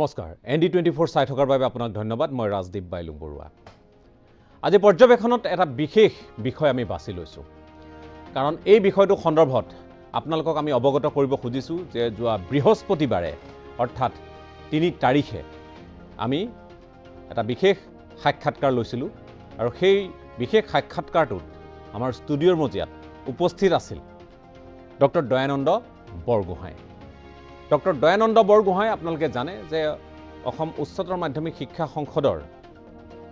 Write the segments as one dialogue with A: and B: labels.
A: নমস্কাৰ N D twenty four চাই থকাৰ বাবে আপোনাক ধন্যবাদ মই ৰাজদ্বীপ বাইলু বৰুৱা আজি পৰ্যবেক্ষণত এটা বিশেষ বিষয় আমি বাছি লৈছোঁ কাৰণ এই বিষয়টো সন্দৰ্ভত আপোনালোকক আমি অৱগত কৰিব খুজিছোঁ যে যোৱা বৃহস্পতিবাৰে অৰ্থাৎ তিনি তাৰিখে আমি এটা বিশেষ সাক্ষাৎকাৰ লৈছিলোঁ আৰু সেই বিশেষ সাক্ষাৎকাৰটোত আমাৰ ষ্টুডিঅ'ৰ মজিয়াত উপস্থিত আছিল ডক্টৰ দয়ানন্দ বৰগোহাঁই ডক্টৰ দয়ানন্দ বৰগোহাঁই আপোনালোকে জানে যে অসম উচ্চতৰ মাধ্যমিক শিক্ষা সংসদৰ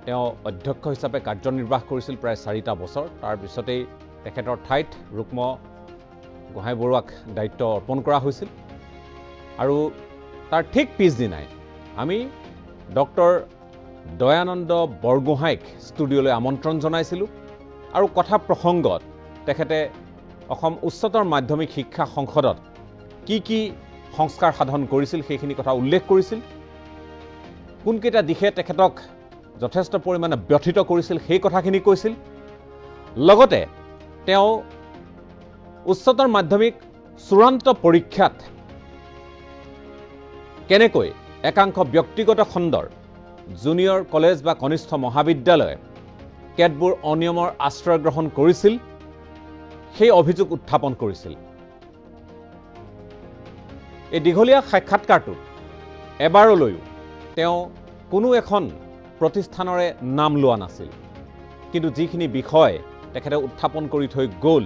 A: তেওঁ অধ্যক্ষ হিচাপে কাৰ্যনিৰ্বাহ কৰিছিল প্ৰায় চাৰিটা বছৰ তাৰপিছতেই তেখেতৰ ঠাইত ৰুক্ম গোহাঁই বৰুৱাক দায়িত্ব অৰ্পণ কৰা হৈছিল আৰু তাৰ ঠিক পিছদিনাই আমি ডক্টৰ দয়ানন্দ বৰগোহাঁইক ষ্টুডিঅ'লৈ আমন্ত্ৰণ জনাইছিলোঁ আৰু কথা প্ৰসংগত তেখেতে অসম উচ্চতৰ মাধ্যমিক শিক্ষা সংসদত কি কি সংস্কাৰ সাধন কৰিছিল সেইখিনি কথা উল্লেখ কৰিছিল কোনকেইটা দিশে তেখেতক যথেষ্ট পৰিমাণে ব্যথিত কৰিছিল সেই কথাখিনি কৈছিল লগতে তেওঁ উচ্চতৰ মাধ্যমিক চূড়ান্ত পৰীক্ষাত কেনেকৈ একাংশ ব্যক্তিগত খণ্ডৰ জুনিয়ৰ কলেজ বা কনিষ্ঠ মহাবিদ্যালয়ে কেতবোৰ অনিয়মৰ আশ্ৰয় গ্ৰহণ কৰিছিল সেই অভিযোগ উত্থাপন কৰিছিল এই দীঘলীয়া সাক্ষাৎকাৰটো এবাৰলৈও তেওঁ কোনো এখন প্ৰতিষ্ঠানৰে নাম লোৱা নাছিল কিন্তু যিখিনি বিষয় তেখেতে উত্থাপন কৰি থৈ গ'ল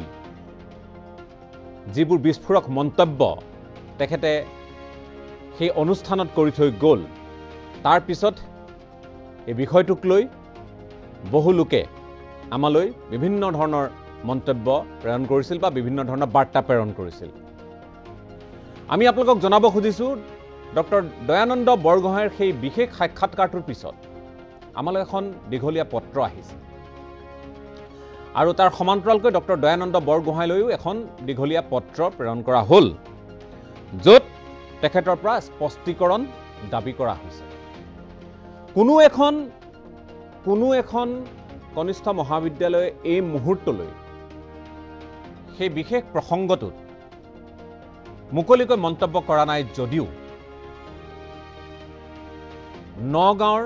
A: যিবোৰ বিস্ফোৰক মন্তব্য তেখেতে সেই অনুষ্ঠানত কৰি থৈ গ'ল তাৰপিছত এই বিষয়টোক লৈ বহুলোকে আমালৈ বিভিন্ন ধৰণৰ মন্তব্য প্ৰেৰণ কৰিছিল বা বিভিন্ন ধৰণৰ বাৰ্তা প্ৰেৰণ কৰিছিল আমি আপোনালোকক জনাব খুজিছোঁ ডক্টৰ দয়ানন্দ বৰগোহাঁইৰ সেই বিশেষ সাক্ষাৎকাৰটোৰ পিছত আমালৈ এখন দীঘলীয়া পত্ৰ আহিছে আৰু তাৰ সমান্তৰালকৈ ডক্টৰ দয়ানন্দ বৰগোহাঁইলৈও এখন দীঘলীয়া পত্ৰ প্ৰেৰণ কৰা হ'ল য'ত তেখেতৰ পৰা স্পষ্টীকৰণ দাবী কৰা হৈছে কোনো এখন কোনো এখন কনিষ্ঠ মহাবিদ্যালয়ে এই মুহূৰ্তলৈ সেই বিশেষ প্ৰসংগটোত মুকলিকৈ মন্তব্য কৰা নাই যদিও নগাঁৱৰ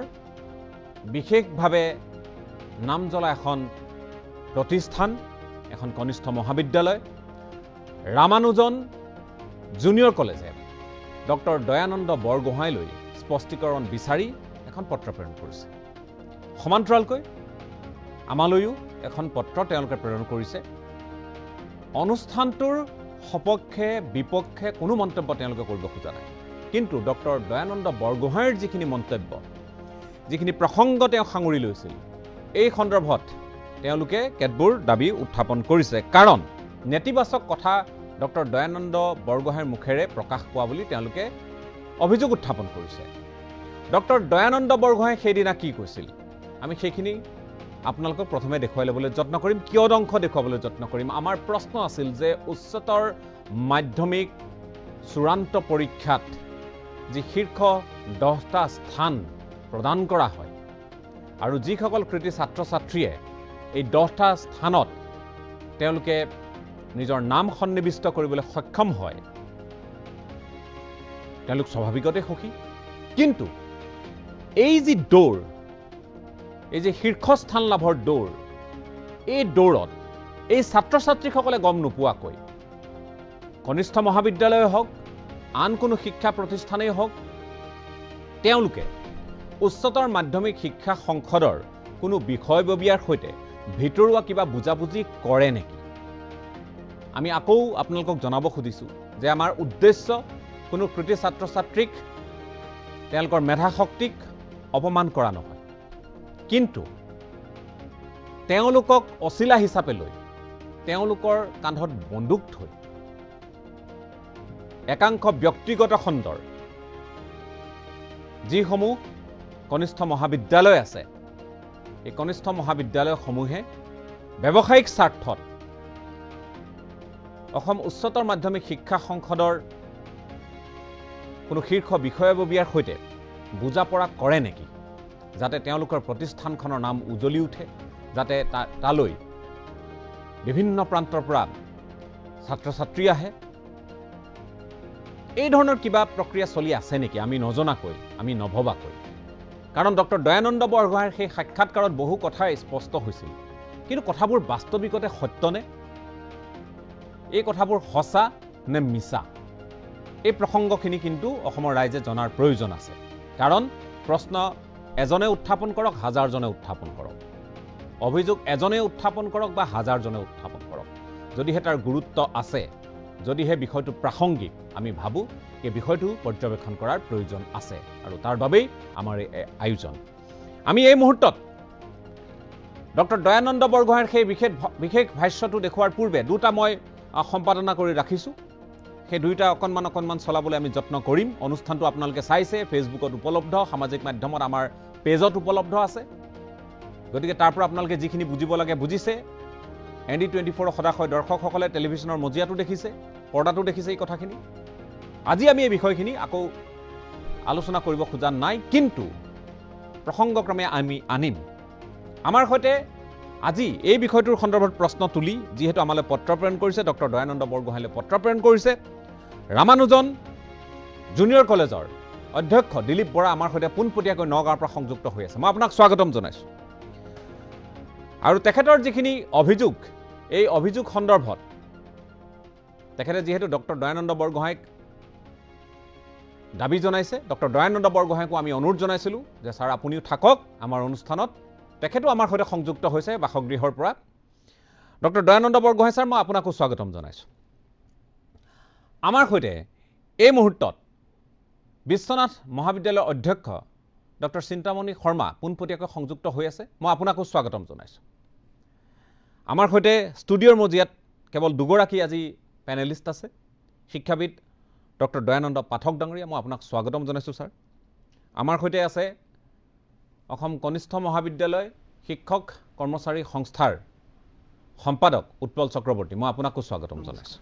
A: বিশেষভাৱে নাম জ্বলা এখন প্ৰতিষ্ঠান এখন কনিষ্ঠ মহাবিদ্যালয় ৰামানুজন জুনিয়ৰ কলেজে ডক্টৰ দয়ানন্দ বৰগোহাঁইলৈ স্পষ্টীকৰণ বিচাৰি এখন পত্ৰ প্ৰেৰণ কৰিছে সমান্তৰালকৈ আমালৈও এখন পত্ৰ তেওঁলোকে প্ৰেৰণ কৰিছে অনুষ্ঠানটোৰ সপক্ষে বিপক্ষে কোনো মন্তব্য তেওঁলোকে কৰিব খোজা নাই কিন্তু ডক্টৰ দয়ানন্দ বৰগোহাঁইৰ যিখিনি মন্তব্য যিখিনি প্ৰসংগ তেওঁ সাঙুৰি লৈছিল এই সন্দৰ্ভত তেওঁলোকে কেতবোৰ দাবী উত্থাপন কৰিছে কাৰণ নেতিবাচক কথা ডক্টৰ দয়ানন্দ বৰগোহাঁইৰ মুখেৰে প্ৰকাশ পোৱা বুলি তেওঁলোকে অভিযোগ উত্থাপন কৰিছে ডক্টৰ দয়ানন্দ বৰগোহাঁই সেইদিনা কি কৈছিল আমি সেইখিনি আপোনালোকক প্ৰথমে দেখুৱাই ল'বলৈ যত্ন কৰিম কিয় অংশ দেখুৱাবলৈ যত্ন কৰিম আমাৰ প্ৰশ্ন আছিল যে উচ্চতৰ মাধ্যমিক চূড়ান্ত পৰীক্ষাত যি শীৰ্ষ দহটা স্থান প্ৰদান কৰা হয় আৰু যিসকল কৃতি ছাত্ৰ ছাত্ৰীয়ে এই দহটা স্থানত তেওঁলোকে নিজৰ নাম সন্নিৱিষ্ট কৰিবলৈ সক্ষম হয় তেওঁলোক স্বাভাৱিকতে সুখী কিন্তু এই যি দৌৰ এই যে শীৰ্ষস্থান লাভৰ দৌৰ এই দৌৰত এই ছাত্ৰ ছাত্ৰীসকলে গম নোপোৱাকৈ কনিষ্ঠ মহাবিদ্যালয়ে হওক আন কোনো শিক্ষা প্ৰতিষ্ঠানেই হওক তেওঁলোকে উচ্চতৰ মাধ্যমিক শিক্ষা সংসদৰ কোনো বিষয়ববীয়াৰ সৈতে ভিতৰুৱা কিবা বুজাবুজি কৰে নেকি আমি আকৌ আপোনালোকক জনাব খুজিছোঁ যে আমাৰ উদ্দেশ্য কোনো কৃতি ছাত্ৰ ছাত্ৰীক তেওঁলোকৰ মেধা শক্তিক অপমান কৰা নহয় কিন্তু তেওঁলোকক অচিলা হিচাপে লৈ তেওঁলোকৰ কান্ধত বন্দুক থৈ একাংশ ব্যক্তিগত খণ্ডৰ যিসমূহ কনিষ্ঠ মহাবিদ্যালয় আছে এই কনিষ্ঠ মহাবিদ্যালয়সমূহে ব্যৱসায়িক স্বাৰ্থত অসম উচ্চতৰ মাধ্যমিক শিক্ষা সংসদৰ কোনো শীৰ্ষ বিষয়ববীয়াৰ সৈতে বুজাপৰা কৰে নেকি যাতে তেওঁলোকৰ প্ৰতিষ্ঠানখনৰ নাম উজ্বলি উঠে যাতে তালৈ বিভিন্ন প্ৰান্তৰ পৰা ছাত্ৰ ছাত্ৰী আহে এই ধৰণৰ কিবা প্ৰক্ৰিয়া চলি আছে নেকি আমি নজনাকৈ আমি নভবাকৈ কাৰণ ডক্টৰ দয়ানন্দ বৰগোহাঁইৰ সেই সাক্ষাৎকাৰত বহু কথাই স্পষ্ট হৈছিল কিন্তু কথাবোৰ বাস্তৱিকতে সত্যনে এই কথাবোৰ সঁচা নে মিছা এই প্ৰসংগখিনি কিন্তু অসমৰ ৰাইজে জনাৰ প্ৰয়োজন আছে কাৰণ প্ৰশ্ন এজনে উত্থাপন কৰক হাজাৰজনে উত্থাপন কৰক অভিযোগ এজনে উত্থাপন কৰক বা হাজাৰজনে উত্থাপন কৰক যদিহে তাৰ গুৰুত্ব আছে যদিহে বিষয়টো প্ৰাসংগিক আমি ভাবোঁ এই বিষয়টো পৰ্যবেক্ষণ কৰাৰ প্ৰয়োজন আছে আৰু তাৰ বাবেই আমাৰ এই আয়োজন আমি এই মুহূৰ্তত ডক্টৰ দয়ানন্দ বৰগোহাঁইৰ সেই বিশেষ বিশেষ ভাষ্যটো দেখুওৱাৰ পূৰ্বে দুটা মই সম্পাদনা কৰি ৰাখিছোঁ সেই দুয়োটা অকণমান অকণমান চলাবলৈ আমি যত্ন কৰিম অনুষ্ঠানটো আপোনালোকে চাইছে ফেচবুকত উপলব্ধ সামাজিক মাধ্যমত আমাৰ পেজত উপলব্ধ আছে গতিকে তাৰ পৰা আপোনালোকে যিখিনি বুজিব লাগে বুজিছে এন ডি টুৱেণ্টি ফ'ৰৰ সদাশয় দৰ্শকসকলে টেলিভিশ্যনৰ মজিয়াটো দেখিছে পৰ্দাটো দেখিছে এই কথাখিনি আজি আমি এই বিষয়খিনি আকৌ আলোচনা কৰিব খোজা নাই কিন্তু প্ৰসংগক্ৰমে আমি আনিম আমাৰ সৈতে আজি এই বিষয়টোৰ সন্দৰ্ভত প্ৰশ্ন তুলি যিহেতু আমালৈ পত্ৰ প্ৰেৰণ কৰিছে ডক্টৰ দয়ানন্দ বৰগোহাঁইলৈ পত্ৰ প্ৰেৰণ কৰিছে ৰামানুজন জুনিয়ৰ কলেজৰ অধ্যক্ষ দিলীপ বৰা আমাৰ সৈতে পোনপটীয়াকৈ নগাঁৱৰ পৰা সংযুক্ত হৈ আছে মই আপোনাক স্বাগতম জনাইছোঁ আৰু তেখেতৰ যিখিনি অভিযোগ এই অভিযোগ সন্দৰ্ভত তেখেতে যিহেতু ডক্টৰ দয়ানন্দ বৰগোহাঁইক দাবী জনাইছে ডক্টৰ দয়ানন্দ বৰগোহাঁইকো আমি অনুৰোধ জনাইছিলোঁ যে ছাৰ আপুনিও থাকক আমাৰ অনুষ্ঠানত তেখেতো আমাৰ সৈতে সংযুক্ত হৈছে বাসগৃহৰ পৰা ডক্টৰ দয়ানন্দ বৰগোহাঁই ছাৰ মই আপোনাকো স্বাগতম জনাইছোঁ আমাৰ সৈতে এই মুহূৰ্তত বিশ্বনাথ মহাবিদ্যালয়ৰ অধ্যক্ষ ডক্টৰ চিন্তামণি শৰ্মা পোনপটীয়াকৈ সংযুক্ত হৈ আছে মই আপোনাকো স্বাগতম জনাইছোঁ আমাৰ সৈতে ষ্টুডিঅ'ৰ মজিয়াত কেৱল দুগৰাকী আজি পেনেলিষ্ট আছে শিক্ষাবিদ ডক্টৰ দয়ানন্দ পাঠক ডাঙৰীয়া মই আপোনাক স্বাগতম জনাইছোঁ ছাৰ আমাৰ সৈতে আছে অসম কনিষ্ঠ মহাবিদ্যালয় শিক্ষক কৰ্মচাৰী সংস্থাৰ সম্পাদক উৎপল চক্ৰৱৰ্তী মই আপোনাকো স্বাগতম জনাইছোঁ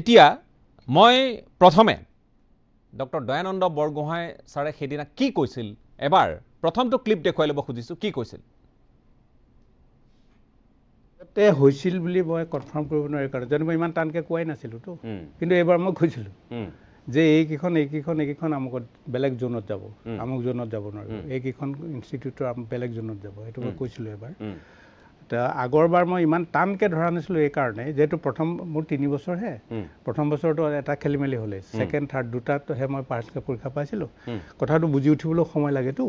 A: এতিয়া মই প্ৰথমে ডক্টৰ দয়ানন্দ বৰগোহাঁই ছাৰে সেইদিনা কি কৈছিল এবাৰ প্ৰথমটো ক্লিপ দেখুৱাই ল'ব খুজিছোঁ কি কৈছিল
B: হৈছিল বুলি মই কনফাৰ্ম কৰিব নোৱাৰি কাৰণ যেনে মই ইমান টানকৈ কোৱাই নাছিলোঁতো কিন্তু এইবাৰ মই কৈছিলোঁ যে এইকেইখন এইকেইখন এইকেইখন আমুক বেলেগ জোনত যাব আমুক জ'নত যাব নোৱাৰিব এইকেইখন ইনষ্টিটিউটৰ বেলেগ জোনত যাব সেইটো মই কৈছিলোঁ এবাৰ আগৰবাৰ মই ইমান টানকৈ ধৰা নাছিলোঁ এইকাৰণে যিহেতু প্ৰথম মোৰ তিনি বছৰহে প্ৰথম বছৰটো এটা খেলি মেলি হ'লে ছেকেণ্ড থাৰ্ড দুটাতহে মই পাৰ্চকৈ পৰীক্ষা পাইছিলোঁ কথাটো বুজি উঠিবলৈও সময় লাগেতো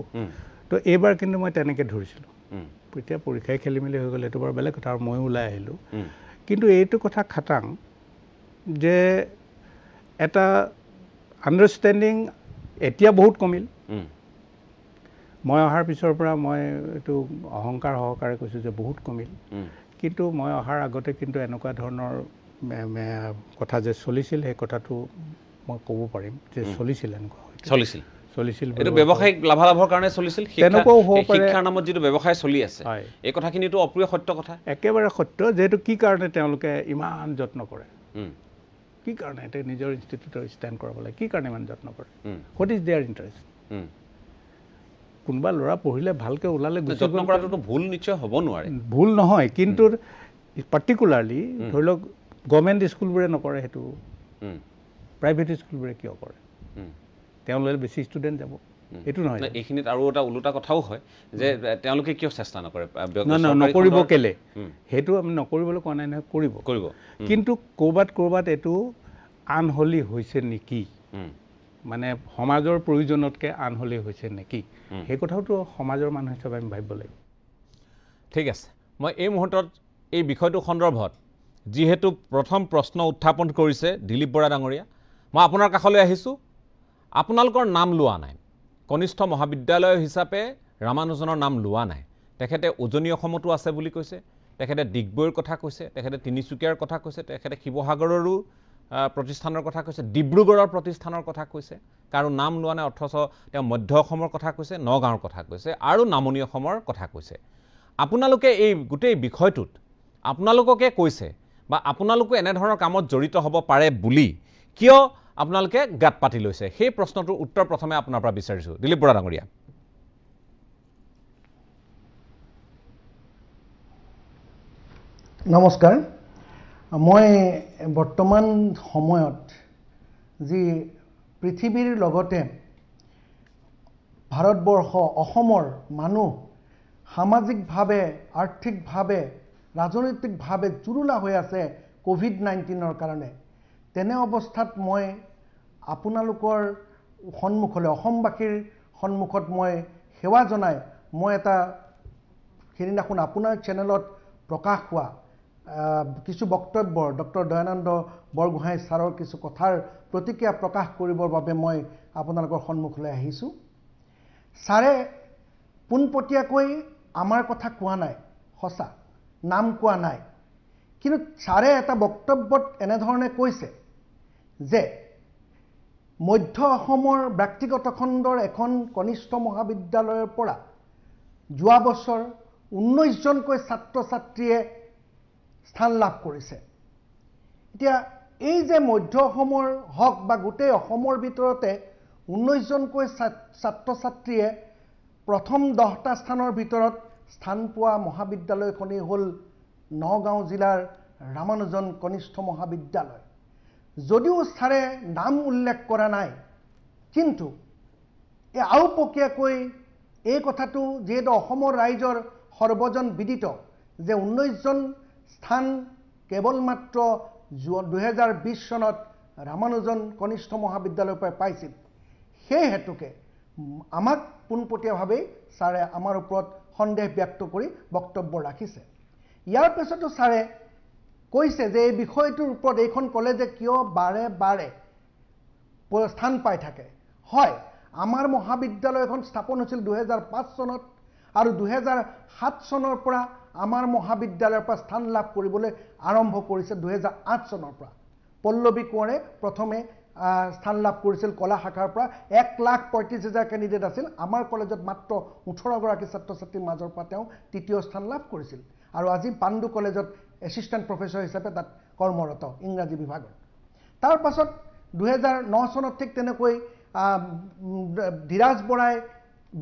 B: তো এইবাৰ কিন্তু মই তেনেকৈ ধৰিছিলোঁ এতিয়া পৰীক্ষাই খেলি মেলি হৈ গ'ল এইটো বাৰু বেলেগ কথা আৰু ময়ো ওলাই আহিলোঁ কিন্তু এইটো কথা খাটাং যে এটা আণ্ডাৰষ্টেণ্ডিং এতিয়া বহুত কমিল মই অহাৰ পিছৰ পৰা মই এইটো অহংকাৰ সহকাৰে কৈছোঁ যে বহুত কমিল কিন্তু মই অহাৰ আগতে কিন্তু এনেকুৱা ধৰণৰ কথা যে চলিছিল সেই কথাটো মই ক'ব পাৰিম যে চলিছিল এনেকুৱা চলিছিল একেবাৰে সত্য যিহেতু কি কাৰণে তেওঁলোকে ইমান যত্ন কৰে কি কাৰণে নিজৰ ইনষ্টিটিউটৰ ষ্টেণ্ড কৰাব লাগে কি কাৰণে ইমান যত্ন কৰে হোৱাট ইজ দেয়াৰ কোনোবা ল'ৰা পঢ়িলে ভালকৈ ওলালে
A: ভুল নিশ্চয় হ'ব নোৱাৰে
B: ভুল নহয় কিন্তু পাৰ্টিকুলাৰলি ধৰি লওক গভমেণ্ট স্কুলবোৰে নকৰে সেইটো প্ৰাইভেট স্কুলবোৰে কিয় কৰে তেওঁলৈ বেছি ষ্টুডেণ্ট
A: যাব এইটো নহয় এইখিনিত আৰু এটা ওলোটা কথাও হয় যে তেওঁলোকে কিয় চেষ্টা নকৰে নকৰিব
B: কেলৈ সেইটো আমি নকৰিবলৈ কোৱা নাই নহয় কৰিব কৰিব কিন্তু ক'ৰবাত ক'ৰবাত এইটো আনহলি হৈছে নেকি মানে সমাজৰ প্ৰয়োজনতকৈ
A: আন হ'লেই হৈছে নেকি সেই কথাটো সমাজৰ মানুহ হিচাপে আমি ভাবিব লাগিব ঠিক আছে মই এই মুহূৰ্তত এই বিষয়টো সন্দৰ্ভত যিহেতু প্ৰথম প্ৰশ্ন উত্থাপন কৰিছে দিলীপ বৰা ডাঙৰীয়া মই আপোনাৰ কাষলৈ আহিছোঁ আপোনালোকৰ নাম লোৱা নাই কনিষ্ঠ মহাবিদ্যালয় হিচাপে ৰামানুজনৰ নাম লোৱা নাই তেখেতে উজনি অসমতো আছে বুলি কৈছে তেখেতে ডিগবৈৰ কথা কৈছে তেখেতে তিনিচুকীয়াৰ কথা কৈছে তেখেতে শিৱসাগৰৰো প্ৰতিষ্ঠানৰ কথা কৈছে ডিব্ৰুগড়ৰ প্ৰতিষ্ঠানৰ কথা কৈছে কাৰো নাম লোৱা নাই অথচ তেওঁ মধ্য অসমৰ কথা কৈছে নগাঁৱৰ কথা কৈছে আৰু নামনি অসমৰ কথা কৈছে আপোনালোকে এই গোটেই বিষয়টোত আপোনালোককে কৈছে বা আপোনালোকো এনেধৰণৰ কামত জড়িত হ'ব পাৰে বুলি কিয় আপোনালোকে গাত পাতি লৈছে সেই প্ৰশ্নটোৰ উত্তৰ প্ৰথমে আপোনাৰ পৰা বিচাৰিছোঁ দিলীপ বৰা ডাঙৰীয়া
C: নমস্কাৰ মই বৰ্তমান সময়ত যি পৃথিৱীৰ লগতে ভাৰতবৰ্ষ অসমৰ মানুহ সামাজিকভাৱে আৰ্থিকভাৱে ৰাজনৈতিকভাৱে জুৰুলা হৈ আছে ক'ভিড নাইণ্টিনৰ কাৰণে তেনে অৱস্থাত মই আপোনালোকৰ সন্মুখলৈ অসমবাসীৰ সন্মুখত মই সেৱা জনাই মই এটা সেইদিনাখন আপোনাৰ চেনেলত প্ৰকাশ হোৱা কিছু বক্তব্য ডক্টৰ দয়ানন্দ বৰগোহাঁই ছাৰৰ কিছু কথাৰ প্ৰতিক্ৰিয়া প্ৰকাশ কৰিবৰ বাবে মই আপোনালোকৰ সন্মুখলৈ আহিছোঁ ছাৰে পোনপটীয়াকৈ আমাৰ কথা কোৱা নাই সঁচা নাম কোৱা নাই কিন্তু ছাৰে এটা বক্তব্যত এনেধৰণে কৈছে যে মধ্য অসমৰ ব্যক্তিগত খণ্ডৰ এখন কনিষ্ঠ মহাবিদ্যালয়ৰ পৰা যোৱা বছৰ ঊনৈছজনকৈ ছাত্ৰ ছাত্ৰীয়ে স্থান লাভ কৰিছে এতিয়া এই যে মধ্য অসমৰ হওক বা গোটেই অসমৰ ভিতৰতে ঊনৈছজনকৈ ছাত্ৰ ছাত্ৰীয়ে প্ৰথম দহটা স্থানৰ ভিতৰত স্থান পোৱা মহাবিদ্যালয়খনেই হ'ল নগাঁও জিলাৰ ৰামানুজন কনিষ্ঠ মহাবিদ্যালয় যদিও ছাৰে নাম উল্লেখ কৰা নাই কিন্তু এই আও এই কথাটো যিহেতু অসমৰ ৰাইজৰ সৰ্বজন বিদিত যে ঊনৈছজন স্থান কেৱল মাত্ৰ যোৱা দুহেজাৰ বিছ চনত ৰামানুজন কনিষ্ঠ মহাবিদ্যালয়ৰ পৰা পাইছিল সেই হেতুকে আমাক পোনপটীয়াভাৱেই ছাৰে আমাৰ ওপৰত সন্দেহ ব্যক্ত কৰি বক্তব্য ৰাখিছে ইয়াৰ পিছতো ছাৰে কৈছে যে এই বিষয়টোৰ ওপৰত এইখন কলেজে কিয় বাৰে বাৰে স্থান পাই থাকে হয় আমাৰ মহাবিদ্যালয়খন স্থাপন হৈছিল দুহেজাৰ পাঁচ চনত আৰু দুহেজাৰ সাত চনৰ পৰা আমাৰ মহাবিদ্যালয়ৰ পৰা স্থান লাভ কৰিবলৈ আৰম্ভ কৰিছে দুহেজাৰ আঠ চনৰ পৰা পল্লৱী কোঁৱৰে প্ৰথমে স্থান লাভ কৰিছিল কলা শাখাৰ পৰা এক লাখ পঁয়ত্ৰিছ হাজাৰ কেণ্ডিডেট আছিল আমাৰ কলেজত মাত্ৰ ওঠৰগৰাকী ছাত্ৰ ছাত্ৰীৰ মাজৰ পৰা তেওঁ তৃতীয় স্থান লাভ কৰিছিল আৰু আজি পাণ্ডু কলেজত এছিষ্টেণ্ট প্ৰফেচৰ হিচাপে তাত কৰ্মৰত ইংৰাজী বিভাগত তাৰ পাছত দুহেজাৰ ন চনত ঠিক তেনেকৈ ধীৰাজ বৰাই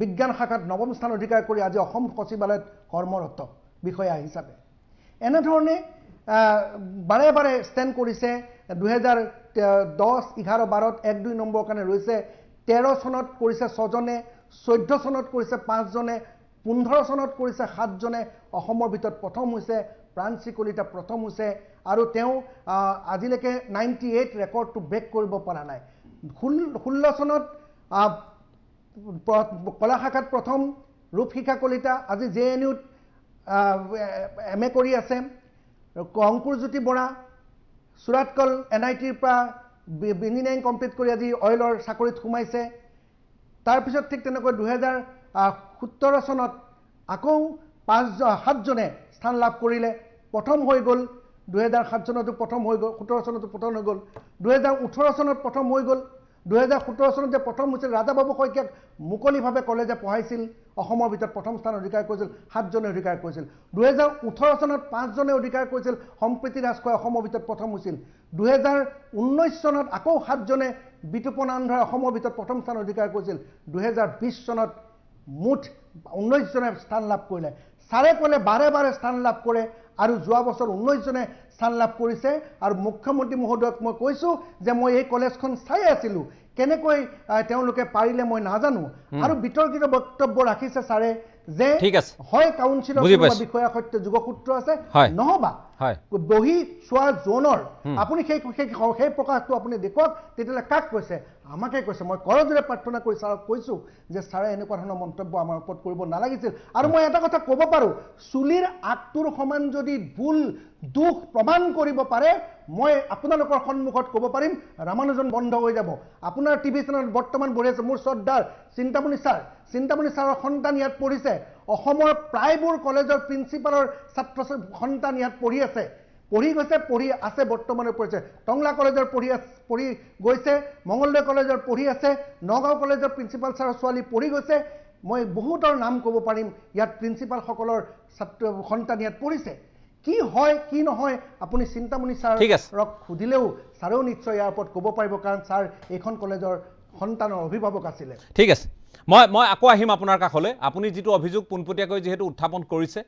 C: বিজ্ঞান শাখাত নৱম স্থান অধিকাৰ কৰি আজি অসম সচিবালয়ত কৰ্মৰত বিষয়া হিচাপে এনেধৰণে বাৰে বাৰে ষ্টেণ্ড কৰিছে দুহেজাৰ দহ এঘাৰ বাৰত এক দুই নম্বৰৰ কাৰণে ৰৈছে তেৰ চনত কৰিছে ছজনে চৈধ্য চনত কৰিছে পাঁচজনে পোন্ধৰ চনত কৰিছে সাতজনে অসমৰ ভিতৰত প্ৰথম হৈছে প্ৰাঞ্চী কলিতা প্ৰথম হৈছে আৰু তেওঁ আজিলৈকে নাইণ্টি এইট ৰেকৰ্ডটো ব্ৰেক কৰিব পৰা নাই ষোল্ল চনত কলা শাখাত প্ৰথম ৰূপশিখা কলিতা আজি জে এন ইউত এম এ কৰি আছে Ankurjyoti Bora Surathkal N I টিৰ পৰা ইঞ্জিনিয়াৰিং কমপ্লিট কৰি আজি অইলৰ চাকৰিত সোমাইছে তাৰপিছত ঠিক তেনেকৈ দুহেজাৰ সোতৰ চনত আকৌ পাঁচ সাতজনে স্থান লাভ কৰিলে প্ৰথম হৈ গ'ল দুহেজাৰ সাত চনতো প্ৰথম হৈ গ'ল সোতৰ চনতো প্ৰথম হৈ গ'ল দুহেজাৰ ওঠৰ চনত প্ৰথম হৈ গ'ল দুহেজাৰ সোতৰ চনত যে প্ৰথম হৈছিল ৰাজাবাবু শইকীয়াক মুকলিভাৱে ক'লে যে পঢ়াইছিল অসমৰ ভিতৰত প্ৰথম স্থান অধিকাৰ কৰিছিল সাতজনে অধিকাৰ কৰিছিল দুহেজাৰ ওঠৰ চনত পাঁচজনে অধিকাৰ কৰিছিল সম্প্ৰীতি ৰাজখোৱাই অসমৰ ভিতৰত প্ৰথম হৈছিল দুহেজাৰ ঊনৈছ চনত আকৌ সাতজনে বিতুপন আন্ধ্ৰাই অসমৰ ভিতৰত প্ৰথম স্থান অধিকাৰ কৰিছিল দুহেজাৰ বিছ চনত মুঠ ঊনৈছজনে স্থান লাভ কৰিলে ছাৰে ক'লে বাৰে বাৰে স্থান লাভ কৰে আৰু যোৱা বছৰ ঊনৈছজনে স্থান লাভ কৰিছে আৰু মুখ্যমন্ত্ৰী মহোদয়ক মই কৈছোঁ যে মই এই কলেজখন চাই আছিলোঁ কেনেকৈ তেওঁলোকে পাৰিলে মই নাজানো আৰু বিতৰ্কিত বক্তব্য ৰাখিছে ছাৰে যে হয় কাউন্সিলৰ কোনোবা বিষয়াৰ সৈতে যোগসূত্ৰ আছে নহবা বহি চোৱা জ'নৰ আপুনি সেই সেই প্ৰকাশটো আপুনি দেখুৱাওক তেতিয়াহ'লে কাক কৈছে আমাকে কৈছে মই কৰজোৰে প্ৰাৰ্থনা কৰি ছাৰক কৈছোঁ যে ছাৰে এনেকুৱা ধৰণৰ মন্তব্য আমাৰ ওপৰত কৰিব নালাগিছিল আৰু মই এটা কথা ক'ব পাৰোঁ চুলিৰ আগটোৰ সমান যদি ভুল দুখ প্ৰমাণ কৰিব পাৰে মই আপোনালোকৰ সন্মুখত ক'ব পাৰিম ৰামানুজন বন্ধ হৈ যাব আপোনাৰ টিভি চেনেলত বৰ্তমান বহি আছে মোৰ শ্ৰদ্ধাৰ চিন্তামণি ছাৰ চিন্তামণি ছাৰৰ সন্তান ইয়াত পঢ়িছে অসমৰ প্ৰায়বোৰ কলেজৰ প্ৰিন্সিপালৰ ছাত্ৰ সন্তান ইয়াত পঢ়ি আছে পঢ়ি গৈছে পঢ়ি আছে বৰ্তমানে পঢ়িছে টংলা কলেজৰ পঢ়ি আছে পঢ়ি গৈছে মঙলদৈ কলেজৰ পঢ়ি আছে নগাঁও কলেজৰ প্ৰিঞ্চিপাল ছাৰৰ ছোৱালী পঢ়ি গৈছে মই বহুতৰ নাম ক'ব পাৰিম ইয়াত প্ৰিঞ্চিপালসকলৰ ছাত্ৰ সন্তান ইয়াত পঢ়িছে কি হয় কি নহয় আপুনি চিন্তামণি ছাৰক সুধিলেও ছাৰেও নিশ্চয় ইয়াৰ ওপৰত ক'ব পাৰিব কাৰণ ছাৰ এইখন কলেজৰ সন্তানৰ অভিভাৱক আছিলে
A: ঠিক আছে মই মই আকৌ আহিম আপোনাৰ কাষলৈ আপুনি যিটো অভিযোগ পোনপটীয়াকৈ যিহেতু উত্থাপন কৰিছে